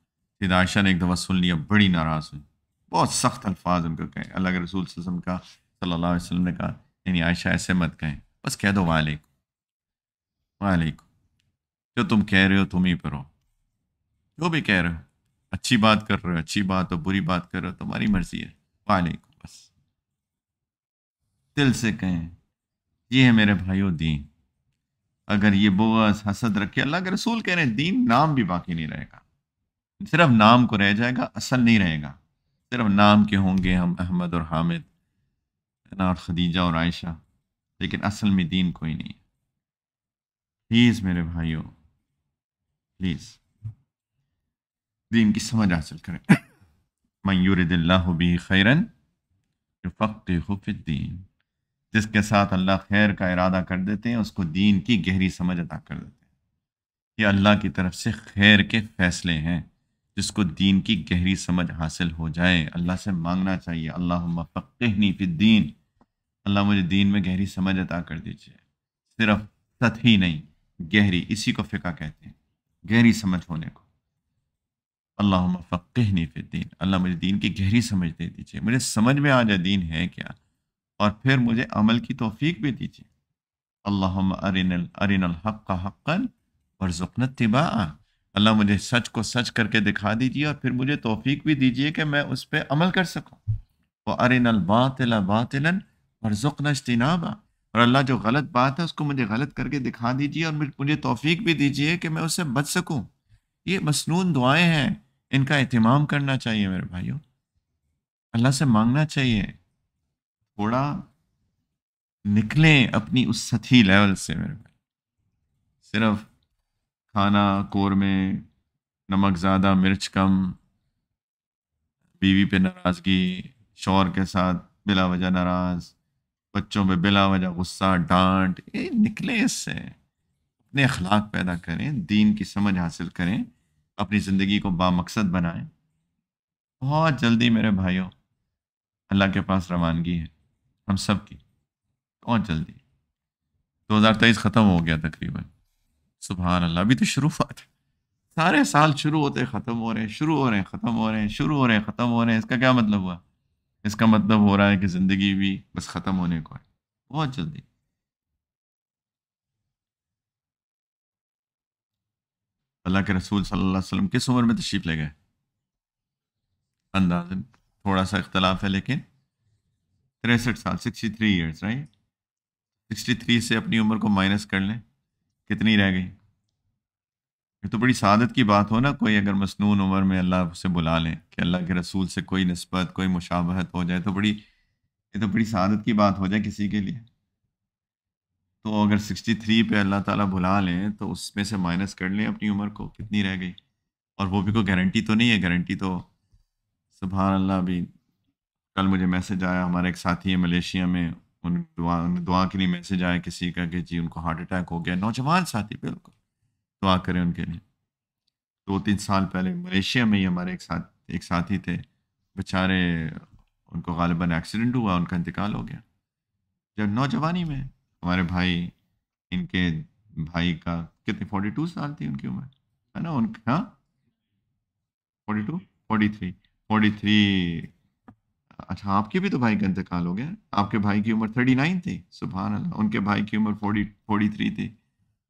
सीधा आयशा ने एक दफ़ा सुन लिया बड़ी नाराज़ हुई बहुत सख्त अल्फाज उनको कहे अल्लाह के रसूल वसम का सल्लल्लाहु अलैहि वसल्लम ने कहा यानी आयशा ऐसे मत कहें बस कह दो वालेकुम वालेकुम जो तुम कह रहे हो तुम ही पर हो जो भी कह रहे हो अच्छी बात कर रहे हो अच्छी बात हो बुरी बात कर रहे हो तुम्हारी मर्जी है वालेकुम बस दिल से कहें ये है मेरे भाइयों दीन अगर ये बोस हसद रखे अल्लाह के रसूल कह रहे हैं दीन नाम भी बाकी नहीं रहेगा सिर्फ नाम को रह जाएगा असल नहीं रहेगा सिर्फ नाम के होंगे हम अहमद और हामिद और खदीजा और आयशा लेकिन असल में दीन कोई नहीं प्लीज़ मेरे भाइयों प्लीज़ दीन की समझ हासिल करें मयूर दिल्ला भी खैरन फ़क् दीन जिसके साथ अल्लाह खैर का इरादा कर देते हैं उसको दीन की गहरी समझ अदा कर देते हैं ये अल्लाह की तरफ से खैर के फैसले हैं जिसको दीन की गहरी समझ हासिल हो जाए अल्लाह से मांगना चाहिए अल्लाह मफ़नी फिर दीन अल्लाह मुझे दीन में गहरी समझ अता कर दीजिए सिर्फ ही नहीं गहरी इसी को फ़िका कहते हैं गहरी समझ होने को अल्लाह मफ़नी फिर दीन अल्लाह मुझे दीन की गहरी समझ दे दीजिए मुझे समझ में आ जाए दीन है क्या और फिर मुझे अमल की तोफीक भी दीजिए अल्लाह अरिन अरिन हक का हक्कन और जुकन तिबा अल्लाह मुझे सच को सच करके दिखा दीजिए और फिर मुझे तोफीक भी दीजिए कि मैं उस पर अमल कर सकूँ वह अरिनल बातिल बातिलन और जुकन अजतनाबा और अल्लाह जो गलत बात है उसको मुझे गलत करके दिखा दीजिए और मुझे तोफीक भी दीजिए कि मैं उससे बच सकूँ ये मसनून दुआएँ हैं इनका अहतमाम करना चाहिए मेरे भाइयों अल्लाह से मांगना चाहिए थोड़ा निकले अपनी उस सती लेवल से मेरे भाई सिर्फ खाना कौरमे नमक ज़्यादा मिर्च कम बीवी पे नाराज़गी शोर के साथ बिला वजह नाराज़ बच्चों पे बिला वजह गुस्सा डांट ये निकले इससे अपने अखलाक पैदा करें दीन की समझ हासिल करें अपनी ज़िंदगी को बामकसद बनाएं बहुत जल्दी मेरे भाइयों अल्लाह के पास रवानगी है हम सब की बहुत जल्दी 2023 ख़त्म हो गया तकरीबन सुबह अल्लाह अभी तो शुरुआत सारे साल शुरू होते ख़त्म हो रहे हैं शुरू हो रहे हैं ख़त्म हो रहे हैं शुरू हो रहे हैं ख़त्म हो रहे हैं इसका क्या मतलब हुआ इसका मतलब हो रहा है कि ज़िंदगी भी बस ख़त्म होने को है बहुत जल्दी अल्लाह के रसूल सल्लल्लाहु अलैहि वसल्लम किस उम्र में तशरीफ़ ले गए अंदाजन थोड़ा सा इख्तलाफ है लेकिन तिरसठ साल sixty three years right sixty three से अपनी उम्र को माइनस कर लें कितनी रह गई ये तो बड़ी सादत की बात हो ना कोई अगर मसनून उम्र में अल्लाह से बुला लें कि अल्लाह के रसूल से कोई नस्बत कोई मुशाबहत हो जाए तो बड़ी ये तो बड़ी सादत की बात हो जाए किसी के लिए तो अगर सिक्सटी थ्री पर अल्लाह ताली बुला लें तो उसमें से माइनस कर लें अपनी उम्र को कितनी रह गई और वो भी कोई गारंटी तो नहीं है गारंटी तो सुबह अल्लाह भी कल मुझे मैसेज आया हमारे एक साथी है मलेशिया में उन दुआ दुआ के लिए मैसेज आया किसी का कि जी उनको हार्ट अटैक हो गया नौजवान साथी बिल्कुल दुआ करें उनके लिए दो तीन साल पहले मलेशिया में ही हमारे एक साथ एक साथी थे बेचारे उनको गालिबा एक्सीडेंट हुआ उनका इंतकाल हो गया जब नौजवानी में हमारे भाई इनके भाई का कितने फोर्टी टू साल थी उनकी उम्र है ना उनका forty two forty three forty three अच्छा आपके भी तो भाई का इंतकाल हो गया आपके भाई की उम्र थर्टी नाइन थी सुबह अल्लाह उनके भाई की उम्र फोर्टी फोर्टी थ्री थी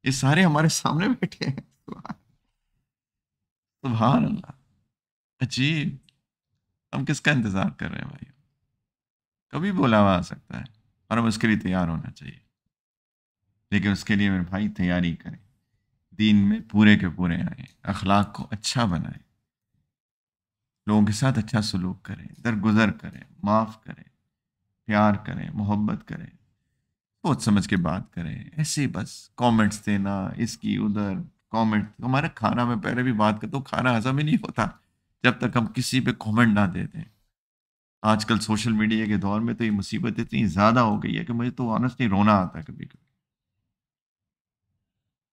ये सारे हमारे सामने बैठे हैं सुबह अल्लाह अजीब हम किसका इंतज़ार कर रहे हैं भाई कभी बुलावा आ सकता है और हम उसके लिए तैयार होना चाहिए लेकिन उसके लिए मेरे भाई तैयारी करें दीन में पूरे के पूरे आए अखलाक को अच्छा बनाएं लोगों के साथ अच्छा सलूक करें दरगुजर करें माफ़ करें प्यार करें मोहब्बत करें सोच समझ के बात करें ऐसे बस कमेंट्स देना इसकी उधर कमेंट हमारे खाना में पहले भी बात कर तो खाना हजम ही नहीं होता जब तक हम किसी पे कमेंट ना दे दें आजकल सोशल मीडिया के दौर में तो ये मुसीबत इतनी ज़्यादा हो गई है कि मुझे तो ऑनेस्टली रोना आता है कभी कभी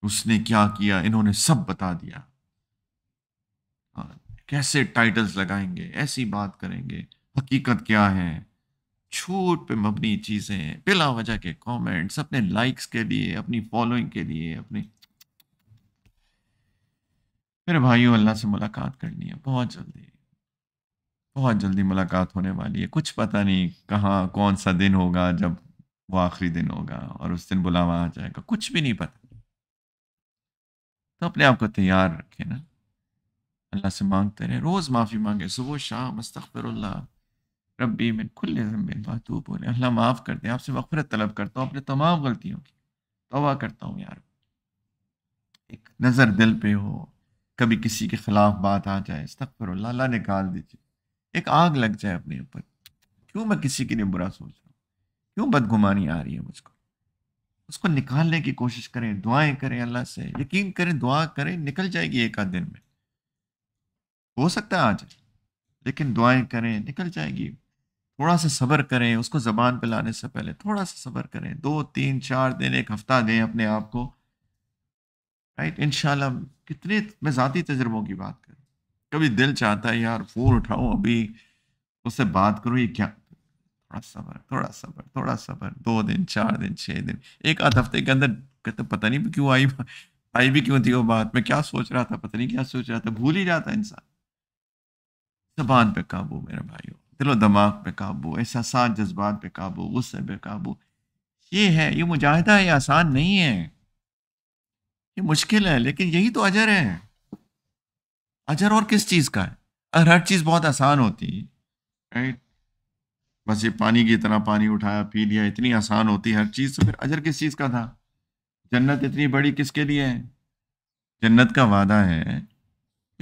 उसने क्या किया इन्होंने सब बता दिया हाँ कैसे टाइटल्स लगाएंगे ऐसी बात करेंगे हकीकत क्या है छूट पे मबनी चीज़ें बिला वजह के कमेंट्स अपने लाइक्स के लिए अपनी फॉलोइंग के लिए अपने मेरे भाइयों अल्लाह से मुलाकात करनी है बहुत जल्दी बहुत जल्दी मुलाकात होने वाली है कुछ पता नहीं कहाँ कौन सा दिन होगा जब वो आखिरी दिन होगा और उस दिन बुलावा आ जाएगा कुछ भी नहीं पता तो अपने आप को तैयार रखें ना अल्लाह से मांगते रहे रोज़ माफ़ी मांगे सुबह शाम अस्तफ़िरल्ला रब्बी में खुल ज़म्बिन बातू बोले अल्लाह माफ़ कर दे आपसे वफ़रत तलब करता हूँ अपने तमाम गलतियों की तोबा करता हूँ यार एक नज़र दिल पे हो कभी किसी के ख़िलाफ़ बात आ जाए अस्तफ़िरल्ला अल्लाह निकाल दीजिए एक आग लग जाए अपने ऊपर क्यों मैं किसी के लिए बुरा सोच रहा हूँ क्यों बदगुमानी आ रही है मुझको उसको निकालने की कोशिश करें दुआएं करें अल्लाह से यकीन करें दुआ करें निकल जाएगी एक आध दिन में हो सकता है आज लेकिन दुआएं करें निकल जाएगी थोड़ा सा सब्र करें उसको ज़बान पे लाने से पहले थोड़ा सा सब्र करें दो तीन चार दिन एक हफ्ता दें अपने आप को राइट इन कितने मैं ज़ाती तजर्बों की बात करूँ कभी दिल चाहता है यार फ़ोन उठाओ अभी उससे बात करूँ ये क्या थोड़ा सबर थोड़ा सबर थोड़ा सबर दो दिन चार दिन छः दिन एक आध हफ्ते के अंदर कहते पता नहीं क्यों आई आई भी क्यों थी वो बात मैं क्या सोच रहा था पता नहीं क्या सोच रहा था भूल ही जाता इंसान जबान पे काबू मेरे भाइयों दिलो दिमाग पे काबू एहसास जज्बात पे काबू गुस्से पे काबू ये है ये मुजाहिदा है ये आसान नहीं है ये मुश्किल है लेकिन यही तो अजर है अजर और किस चीज़ का है अगर हर चीज़ बहुत आसान होती बस ये पानी की तरह पानी उठाया पी लिया इतनी आसान होती हर चीज़ तो फिर अजर किस चीज़ का था जन्नत इतनी बड़ी किसके लिए है जन्नत का वादा है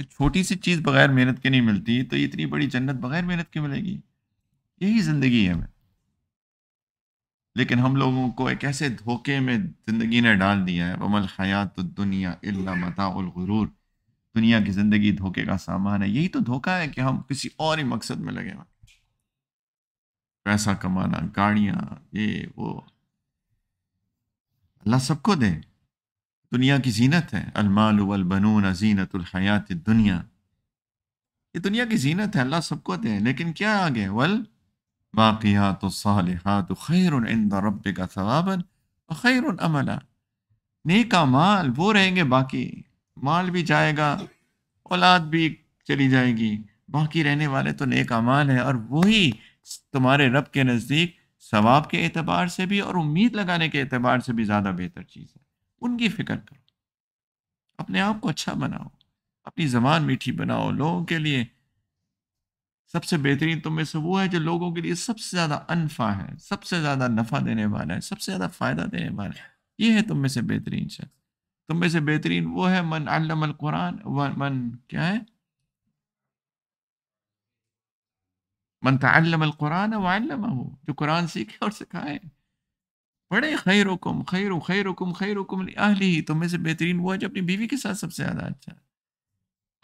छोटी सी चीज़ बगैर मेहनत के नहीं मिलती तो इतनी बड़ी जन्नत बगैर मेहनत के मिलेगी यही ज़िंदगी है हमें लेकिन हम लोगों को एक ऐसे धोखे में ज़िंदगी ने डाल दिया है वमल तो दुनिया इल्ला दुनिया की ज़िंदगी धोखे का सामान है यही तो धोखा है कि हम किसी और ही मकसद में लगे हुए पैसा कमाना गाड़ियाँ ये वो अल्लाह सबको दे दुनिया की जीनत है अलमाल वलबनून अलहयात दुनिया ये दुनिया की जीनत है अल्लाह सबको दे लेकिन क्या आगे वल बाक़ियात तो खैर रब का सवाबन खैर अमला नेक माल वो रहेंगे बाकी माल भी जाएगा औलाद भी चली जाएगी बाकी रहने वाले तो नेक अमाल है और वही तुम्हारे रब के नज़दीक सवाब के एतबार से भी और उम्मीद लगाने के एतबार से भी ज़्यादा बेहतर चीज़ है उनकी फिक्र करो अपने आप को अच्छा बनाओ अपनी जबान मीठी बनाओ लोगों के लिए सबसे बेहतरीन तुम तो में से वो है जो लोगों के लिए सबसे ज़्यादा अनफा है सबसे ज़्यादा नफ़ा देने वाला है सबसे ज़्यादा फ़ायदा देने वाला है ये है तुम में से बेहतरीन शख्स तुम में से बेहतरीन वो है मन अल्लमल कुरान मन क्या है मन तल्लम कुरान वाल्लम हो जो कुरान सीखे और सिखाए बड़े खैर हुकुम खैर खैर हुकुम खैर हुकुम अहली तुम तो में से बेहतरीन वो है जो अपनी बीवी के साथ सबसे ज़्यादा अच्छा है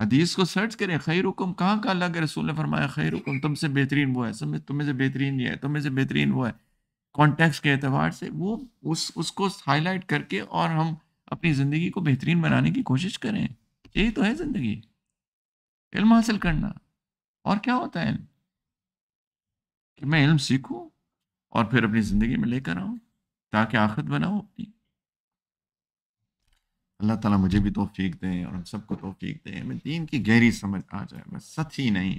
हदीस को सर्च करें खैर हुकुम कहाँ कहाँ अल्लाह के रसूल ने फरमाया खैर हुकुम तुमसे बेहतरीन वो है समझ तुम्हें से बेहतरीन ये है तुम्हें से बेहतरीन वो है कॉन्टेक्स के अतबार से वो उस उसको हाईलाइट करके और हम अपनी ज़िंदगी को बेहतरीन बनाने की कोशिश करें यही तो है ज़िंदगी इल्म हासिल करना और क्या होता है कि मैं इल्म सीखूं और फिर अपनी ज़िंदगी में लेकर आऊँ ताकि आख़त बनाओ अपनी अल्लाह ताला मुझे भी तोफ़ीक दें और हम सबको तोफीक दें मैं दीन की गहरी समझ आ जाए बस सच ही नहीं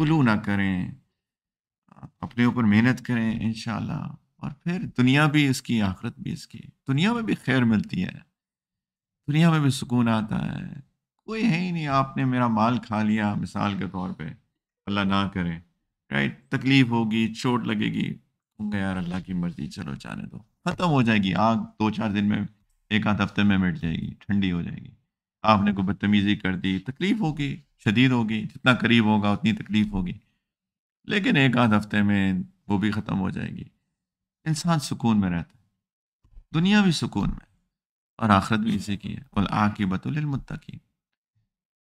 कुलू ना करें अपने ऊपर मेहनत करें इन और फिर दुनिया भी इसकी आखरत भी इसकी दुनिया में भी खैर मिलती है दुनिया में भी सुकून आता है कोई है ही नहीं आपने मेरा माल खा लिया मिसाल के तौर पे अल्लाह ना करे राइट तकलीफ़ होगी चोट लगेगी यार अल्लाह की मर्ज़ी चलो जाने दो ख़त्म हो जाएगी आग दो चार दिन में एक आध हफ्ते में मिट जाएगी ठंडी हो जाएगी आपने हम्म। कोई बदतमीज़ी कर दी तकलीफ़ होगी शदीद होगी जितना करीब होगा उतनी तकलीफ़ होगी लेकिन एक आध हफ्ते में वो भी ख़त्म हो जाएगी इंसान सुकून में रहता है दुनिया भी सुकून में और आखरत भी इसी की है और की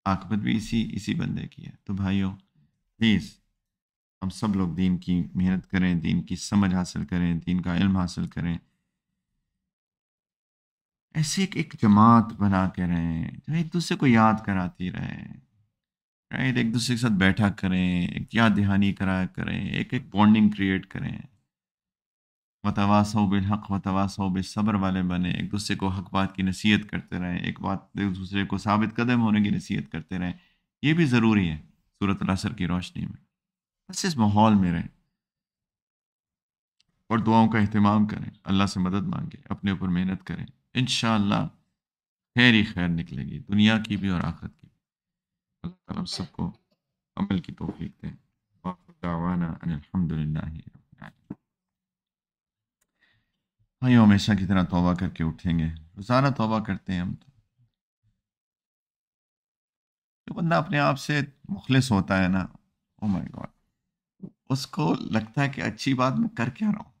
आकबत भी इसी इसी बंदे की है तो भाइयों प्लीज़ हम सब लोग दीन की मेहनत करें दीन की समझ हासिल करें दीन का इल्म हासिल करें ऐसे एक, एक जमात बना के रहें जो एक दूसरे को याद कराती रहें राइट एक दूसरे के साथ बैठा करें एक याद दहानी करा करें एक एक बॉन्डिंग क्रिएट करें वतवास बिलहक वतवासो बेसब्र वाले बने एक दूसरे को हक बात की नसीहत करते रहें एक बात एक दूसरे को साबित कदम होने की नसीहत करते रहें ये भी ज़रूरी है सूरत असर की रोशनी में बस इस माहौल में रहें और दुआओं का अहतमाम करें अल्लाह से मदद मांगें अपने ऊपर मेहनत करें इन खैर ही खैर निकलेगी दुनिया की भी और आखत की भी अल्लाह ताला सबको अमल की तोफीक दें भाई हमेशा की तरह तोबा करके उठेंगे रोज़ाना तोबा करते हैं हम तो जो बंदा अपने आप से मुखलिस होता है ना ओ माय गॉड उसको लगता है कि अच्छी बात मैं कर क्या रहा हूँ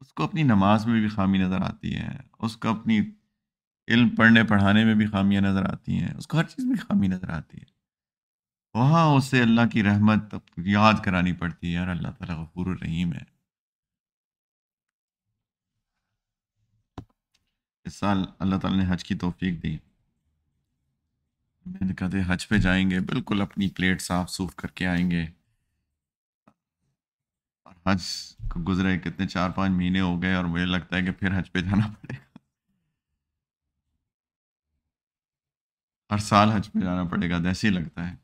उसको अपनी नमाज में भी खामी नज़र आती है उसको अपनी इल्म पढ़ने पढ़ाने में भी खामियाँ नज़र आती हैं उसको हर चीज़ में खामी नज़र आती है वहाँ उसे अल्लाह की रहमत याद करानी पड़ती है यार अल्लाह ताला गफूर रहीम है इस साल अल्लाह ताला ने हज की तोफीक दी मैंने कहा हज पे जाएंगे बिल्कुल अपनी प्लेट साफ सूफ करके आएंगे हज गुजरे कितने चार पाँच महीने हो गए और मुझे लगता है कि फिर हज पे जाना पड़ेगा हर साल हज पे जाना पड़ेगा ऐसे ही लगता है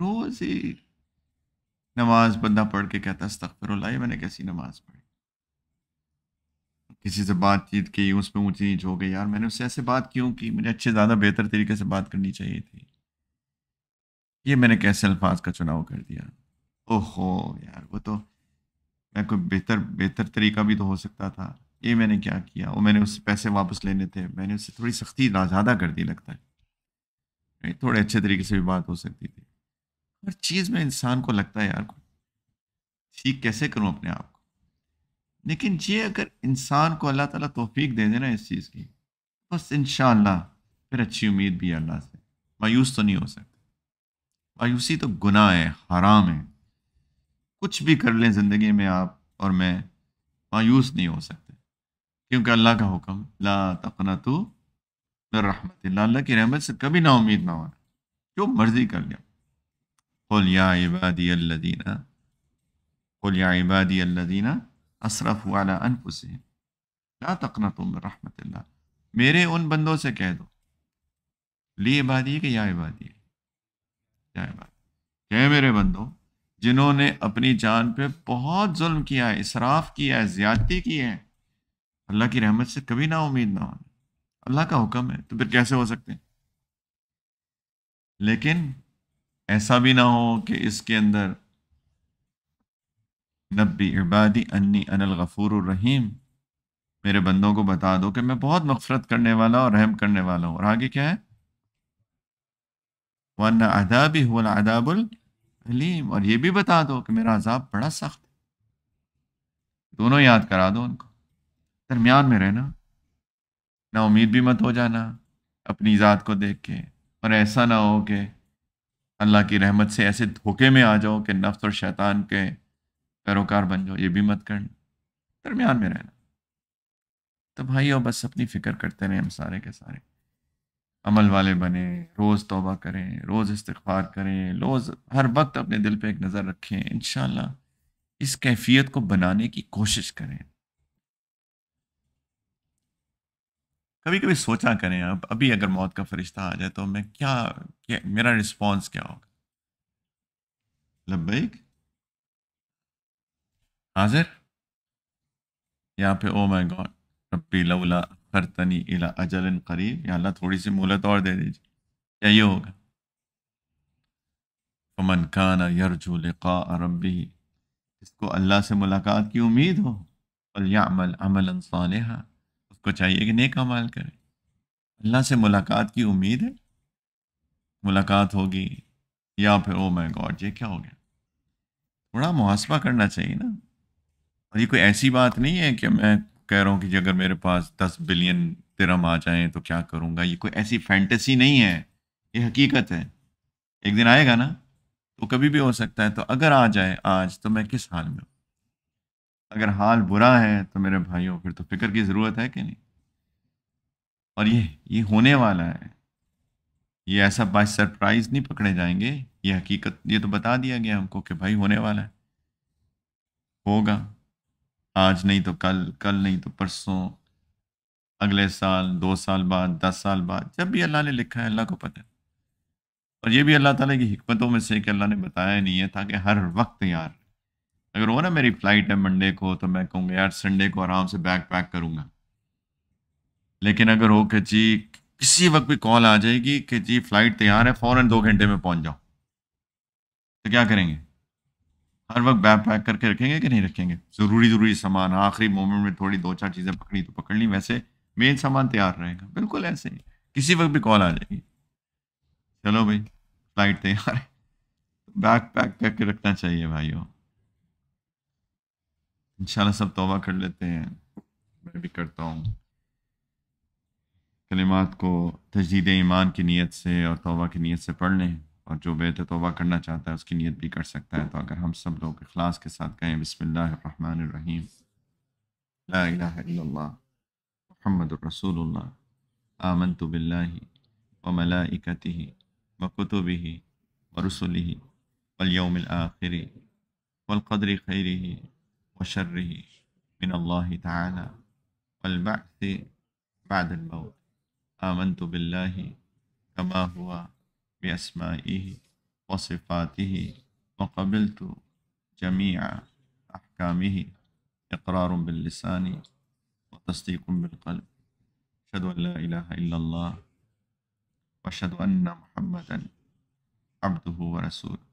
रोज़ ही नमाज बंदा पढ़ के कहता है अस्तफर लाई मैंने कैसी नमाज पढ़ी किसी से बातचीत की उस पर ऊँची नीच हो गई यार मैंने उससे ऐसे बात क्यों की मुझे अच्छे ज़्यादा बेहतर तरीके से बात करनी चाहिए थी ये मैंने कैसे अल्फाज का चुनाव कर दिया ओहो यार वो तो मैं कोई बेहतर बेहतर तरीका भी तो हो सकता था ये मैंने क्या किया वो मैंने उससे पैसे वापस लेने थे मैंने उससे थोड़ी सख्ती ज़्यादा कर दी लगता है नहीं थोड़े अच्छे तरीके से भी बात हो सकती थी हर चीज़ में इंसान को लगता है यार ठीक कैसे करूँ अपने आप को लेकिन ये अगर इंसान को अल्लाह ताला तौफीक दे देना इस चीज़ की बस इन फिर अच्छी उम्मीद भी है अल्लाह से मायूस तो नहीं हो सकता मायूसी तो गुनाह है हराम है कुछ भी कर लें ज़िंदगी में आप और मैं मायूस नहीं हो सकते क्योंकि अल्लाह का हुक्म ला तकना तो रहमत अल्लाह की रहमत से कभी ना उम्मीद ना होना जो मर्जी कर लिया होलिया इबादी अल्लादीना खोलिया इबादी अल्लादीना असरफ वाला अनफुसे ला तकना तुम रहमत मेरे उन बंदों से कह दो ली इबादी कि या इबादी या इबादी कह मेरे बंदों जिन्होंने अपनी जान पे बहुत जुल्म किया है इसराफ किया है ज्यादती की है अल्लाह की रहमत से कभी ना उम्मीद ना हो अल्लाह का हुक्म है तो फिर कैसे हो सकते हैं लेकिन ऐसा भी ना हो कि इसके अंदर नब्बी इबादी अन्नी अनल गफूर रहीम मेरे बंदों को बता दो कि मैं बहुत मफफरत करने वाला और रहम करने वाला हूँ और आगे क्या है वरना अदाबी हुआ अदाबुल अलीम और ये भी बता दो कि मेरा अजाब बड़ा सख्त है दोनों याद करा दो उनको दरमियान में रहना ना उम्मीद भी मत हो जाना अपनी ज़ात को देख के और ऐसा ना हो कि अल्लाह की रहमत से ऐसे धोखे में आ जाओ कि नफ्स और शैतान के पैरोकार बन जाओ ये भी मत करना दरमियान में रहना तो भाई और बस अपनी फ़िक्र करते रहे हम सारे के सारे अमल वाले बने रोज़ तोबा करें रोज़ इस्तार करें रोज़ हर वक्त अपने दिल पे एक नज़र रखें इन इस कैफियत को बनाने की कोशिश करें कभी कभी सोचा करें अब अभी अगर मौत का फरिश्ता आ जाए तो मैं क्या, क्या मेरा रिस्पॉन्स क्या होगा लबैक मतलब हाजिर यहाँ पे ओ माय गॉड रबी लवला खरतनी इला अजल करीब या अल्लाह थोड़ी सी मोहलत और दे दीजिए क्या ये होगा फमन खान यरजू लिका रबी इसको अल्लाह से मुलाकात की उम्मीद हो फलियामल अमल सालहा उसको चाहिए कि नेक अमल करे अल्लाह से मुलाकात की उम्मीद है मुलाकात होगी या फिर ओ माय गॉड ये क्या हो गया थोड़ा मुहासबा करना चाहिए ना और ये कोई ऐसी बात नहीं है कि मैं कह रहा हूँ कि अगर मेरे पास दस बिलियन तिरम आ जाए तो क्या करूँगा ये कोई ऐसी फैंटेसी नहीं है ये हकीकत है एक दिन आएगा ना तो कभी भी हो सकता है तो अगर आ जाए आज तो मैं किस हाल में हूँ अगर हाल बुरा है तो मेरे भाइयों फिर तो फिक्र की ज़रूरत है कि नहीं और ये ये होने वाला है ये ऐसा बाई सरप्राइज नहीं पकड़े जाएंगे ये हकीकत ये तो बता दिया गया हमको कि भाई होने वाला है होगा आज नहीं तो कल कल नहीं तो परसों अगले साल दो साल बाद दस साल बाद जब भी अल्लाह ने लिखा है अल्लाह को पता है और ये भी अल्लाह ताला की हमतों में से कि अल्लाह ने बताया नहीं है ताकि हर वक्त यार अगर वो ना मेरी फ़्लाइट है मंडे को तो मैं कहूँगा यार संडे को आराम से बैग पैक करूँगा लेकिन अगर हो कि जी किसी वक्त भी कॉल आ जाएगी कि जी फ़्लाइट तैयार है फ़ौरन दो घंटे में पहुँच जाओ तो क्या करेंगे हर वक्त बैग पैक करके रखेंगे कि नहीं रखेंगे ज़रूरी ज़रूरी सामान आखिरी मोमेंट में थोड़ी दो चार चीज़ें पकड़ी तो पकड़ ली वैसे मेन सामान तैयार रहेगा बिल्कुल ऐसे ही किसी वक्त भी कॉल आ जाएगी चलो भाई फ्लाइट तैयार है बैग पैक करके रखना चाहिए भाइयों इंशाल्लाह सब तोबा कर लेते हैं मैं भी करता हूँ कलिमात को तजीद ईमान की नीयत से और तोबा की नीयत से पढ़ लें और जो बेहतर तोबा करना चाहता है उसकी नीयत भी कर सकता है तो अगर हम सब लोग अखलास के साथ कहें बसमीम महमद रसूल आमन तो बिल्ला वमलाकती व कुतुबी व रसुली वलयम आखिरी वलक़दर खैरी व शर्री मिन अल्लाह तलबाद आमन तो बिल्ला कमा हुआ بأسمائه وصفاته وقبلت جميع أحكامه إقرار باللسان وتصديق بالقلب أشهد أن لا إله إلا الله وأشهد أن محمدا عبده ورسوله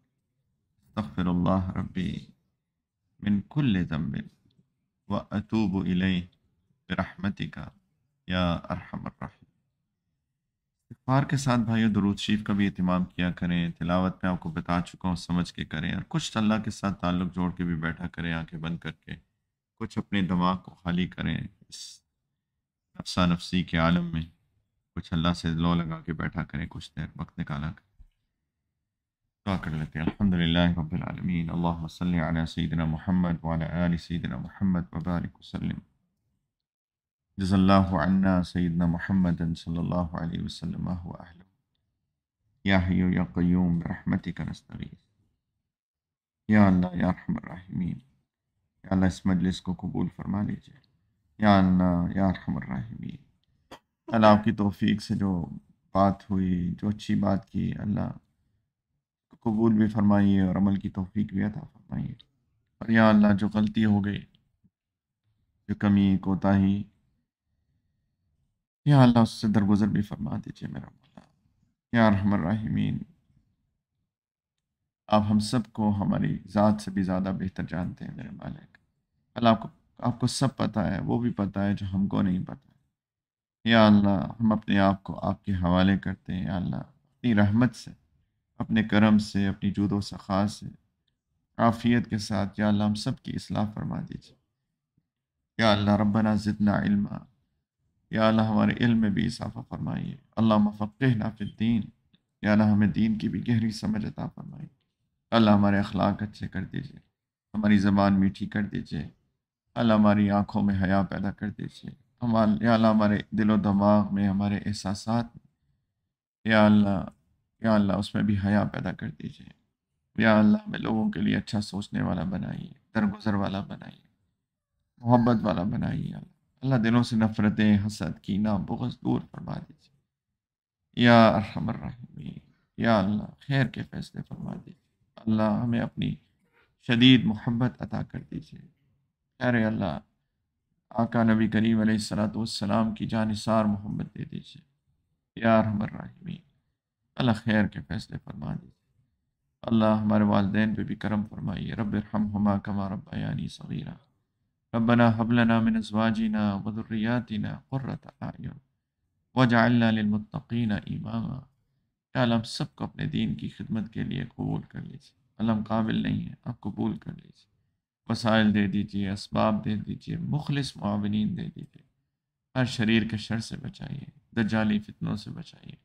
أستغفر الله ربي من كل ذنب وأتوب إليه برحمتك يا أرحم الراحمين इतफार के साथ भाइयों दरूद शरीफ का भी अहतमाम किया करें तिलावत में आपको बता चुका हूँ समझ के करें और कुछ अल्लाह के साथ ताल्लुक जोड़ के भी बैठा करें आंखें बंद करके कुछ अपने दिमाग को खाली करें इस नफसा नफसी के आलम में कुछ अल्लाह से लो लगा के बैठा करें कुछ देर वक्त निकाला करें दुआ कर लेते हैं अल्लाह महमद वाल सदना महमद वबारक वसलम جزا الله عنا سيدنا محمد صلى الله عليه وسلم هو أهله يا حي يا قيوم برحمتك نستغيث يا الله يا رحم الراحمين يا الله اس مجلس کو قبول فرما لیجئے يا الله يا رحم الراحمين اللہ آپ کی توفیق سے جو بات ہوئی جو اچھی بات کی اللہ قبول بھی فرمائیے اور عمل کی توفیق بھی عطا فرمائیے اور یا اللہ جو غلطی ہو گئی جو کمی کوتاہی या अल्लाह उससे दरगुजर भी फरमा दीजिए मेरा मौला या आप हम सब को हमारी ज़ात से भी ज़्यादा बेहतर जानते हैं मेरे मालिक अल्लाह आपको आपको सब पता है वो भी पता है जो हमको नहीं पता या अल्लाह हम अपने आप को आपके हवाले करते हैं या अल्लाह अपनी रहमत से अपने करम से अपनी जूदो सखा से आफ़ियत के साथ या अल्लाह हम सब की असलाह फरमा दीजिए या अल्लाह रब्बना ज़िदना इल्मा या अल्लाह हमारे इल्म में भी इजाफा फरमाइए अल्लाह फ़िर दीन या अल्लाह हमें दीन की भी गहरी समझ अता फरमाइए अल्लाह हमारे अखलाक अच्छे कर दीजिए हमारी ज़बान मीठी कर दीजिए अल्लाह हमारी आँखों में हया पैदा कर दीजिए हमारे या अल्लाह हमारे दिलो दमाग़ में हमारे एहसास में या अल्लाह या अल्लाह उसमें भी हया पैदा कर दीजिए या अल्लाह हमें लोगों के लिए अच्छा सोचने वाला बनाइए दरगुजर वाला बनाइए मोहब्बत वाला बनाइए अल्लाह अल्लाह दिलों से नफ़रतें हसद की ना बहुत दूर फरमा दीजिए या रहमी या अल्लाह खैर के फैसले फरमा दीजिए अल्लाह हमें अपनी शदीद मोहब्बत अता कर दीजिए खैर अल्लाह आका नबी करीम सलाम की जानसार मोहब्बत दे दीजिए या राहमी अल्लाह खैर के फैसले फरमा दीजिए अल्लाह हमारे वालदेन पे भी करम फरमाइए रब हम हमा कमा रबायानी सगीरा रबना हबलना मिन अजवाजिना वदुर्रियातिना क़ुर्रत आयुन वजअलना लिलमुत्तक़ीन इमामा अल्लाह हम सबको अपने दीन की खिदमत के लिए कबूल कर लीजिए अल्लाह हम काबिल नहीं है आप कबूल कर लीजिए वसाइल दे दीजिए इसबाब दे दीजिए मुखलिस माविन दे दीजिए हर शरीर के शर से बचाइए दजाली फितनों से बचाइए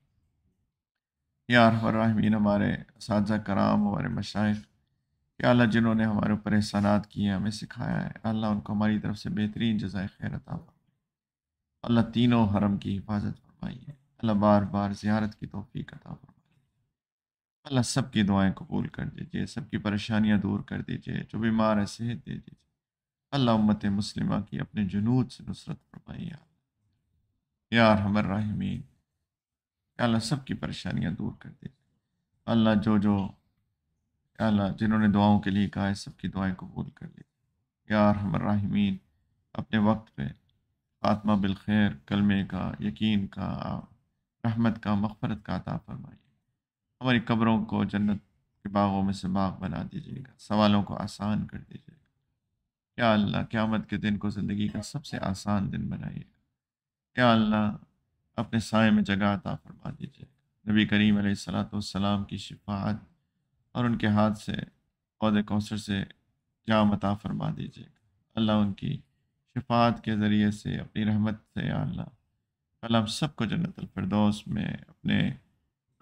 यार राहमीन हमारे साजा कराम हमारे मशाइ या अल्लाह जिन्होंने हमारे ऊपर एहसानात किए हमें सिखाया है अल्लाह उनको हमारी तरफ से बेहतरीन जजाय खैर अल्लाह तीनों हरम की हिफाजत फरमाइए अल्लाह बार बार ज्यारत की तोफ़ी अता फरमाइए अल्लाह सब की दुआएं कबूल कर दीजिए सबकी परेशानियाँ दूर कर दीजिए जो बीमार है सेहत दे दीजिए अल्लाह उम्मत मुस्लिमा की अपने जुनूद से नुसरत फरमाइए यार हमर राहमीन अल्लाह सब की परेशानियाँ दूर कर दीजिए अल्लाह जो जो अल्लाह जिन्होंने दुआओं के लिए कहा है सबकी दुआएं कबूल कर ली यार हमराहमीन अपने वक्त पे फातमा बिलखैर कलमे का यकीन का रहमत का मफ़रत का अता फरमाइए हमारी कब्रों को जन्नत के बागों में से बाग बना दीजिएगा सवालों को आसान कर दीजिएगा क्या अल्लाह क़्यामत के दिन को ज़िंदगी का सबसे आसान दिन बनाइएगा क्या अल्लाह अपने साय में जगह अता फरमा दीजिएगा नबी करीम सलाम की शिफात और उनके हाथ से पौध कौसर से जाम अता फरमा दीजिएगा अल्लाह उनकी शफात के ज़रिए से अपनी रहमत से अल्लाह अल्लाह हम सबको जन्नतफरदोस में अपने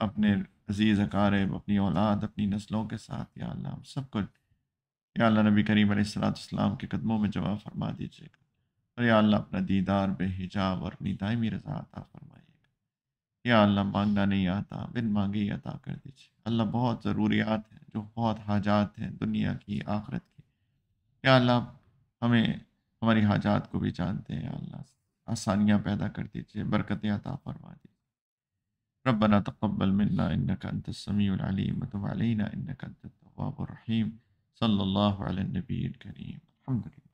अपने अजीज़ अकारब अपनी औलाद अपनी नस्लों के साथ या अल्लाह हम सबको या अल्लाह नबी करीम सलाम के कदमों में जवाब फरमा दीजिएगा और या अल्लाह अपना दीदार बेहिजाब और अपनी दायमी रजा अता फरमाइए या अल्लाह मांगना नहीं आता बिन मांगे ही अता कर दीजिए अल्लाह बहुत ज़रूरियात हैं जो बहुत हाजात हैं दुनिया की आखरत की या अल्लाह हमें हमारी हाजात को भी जानते हैं अल्लाह आसानियाँ पैदा कर दीजिए बरकतें अता फरमा दीजिए रबना तकबल منا إنك أنت السميع العليم وتب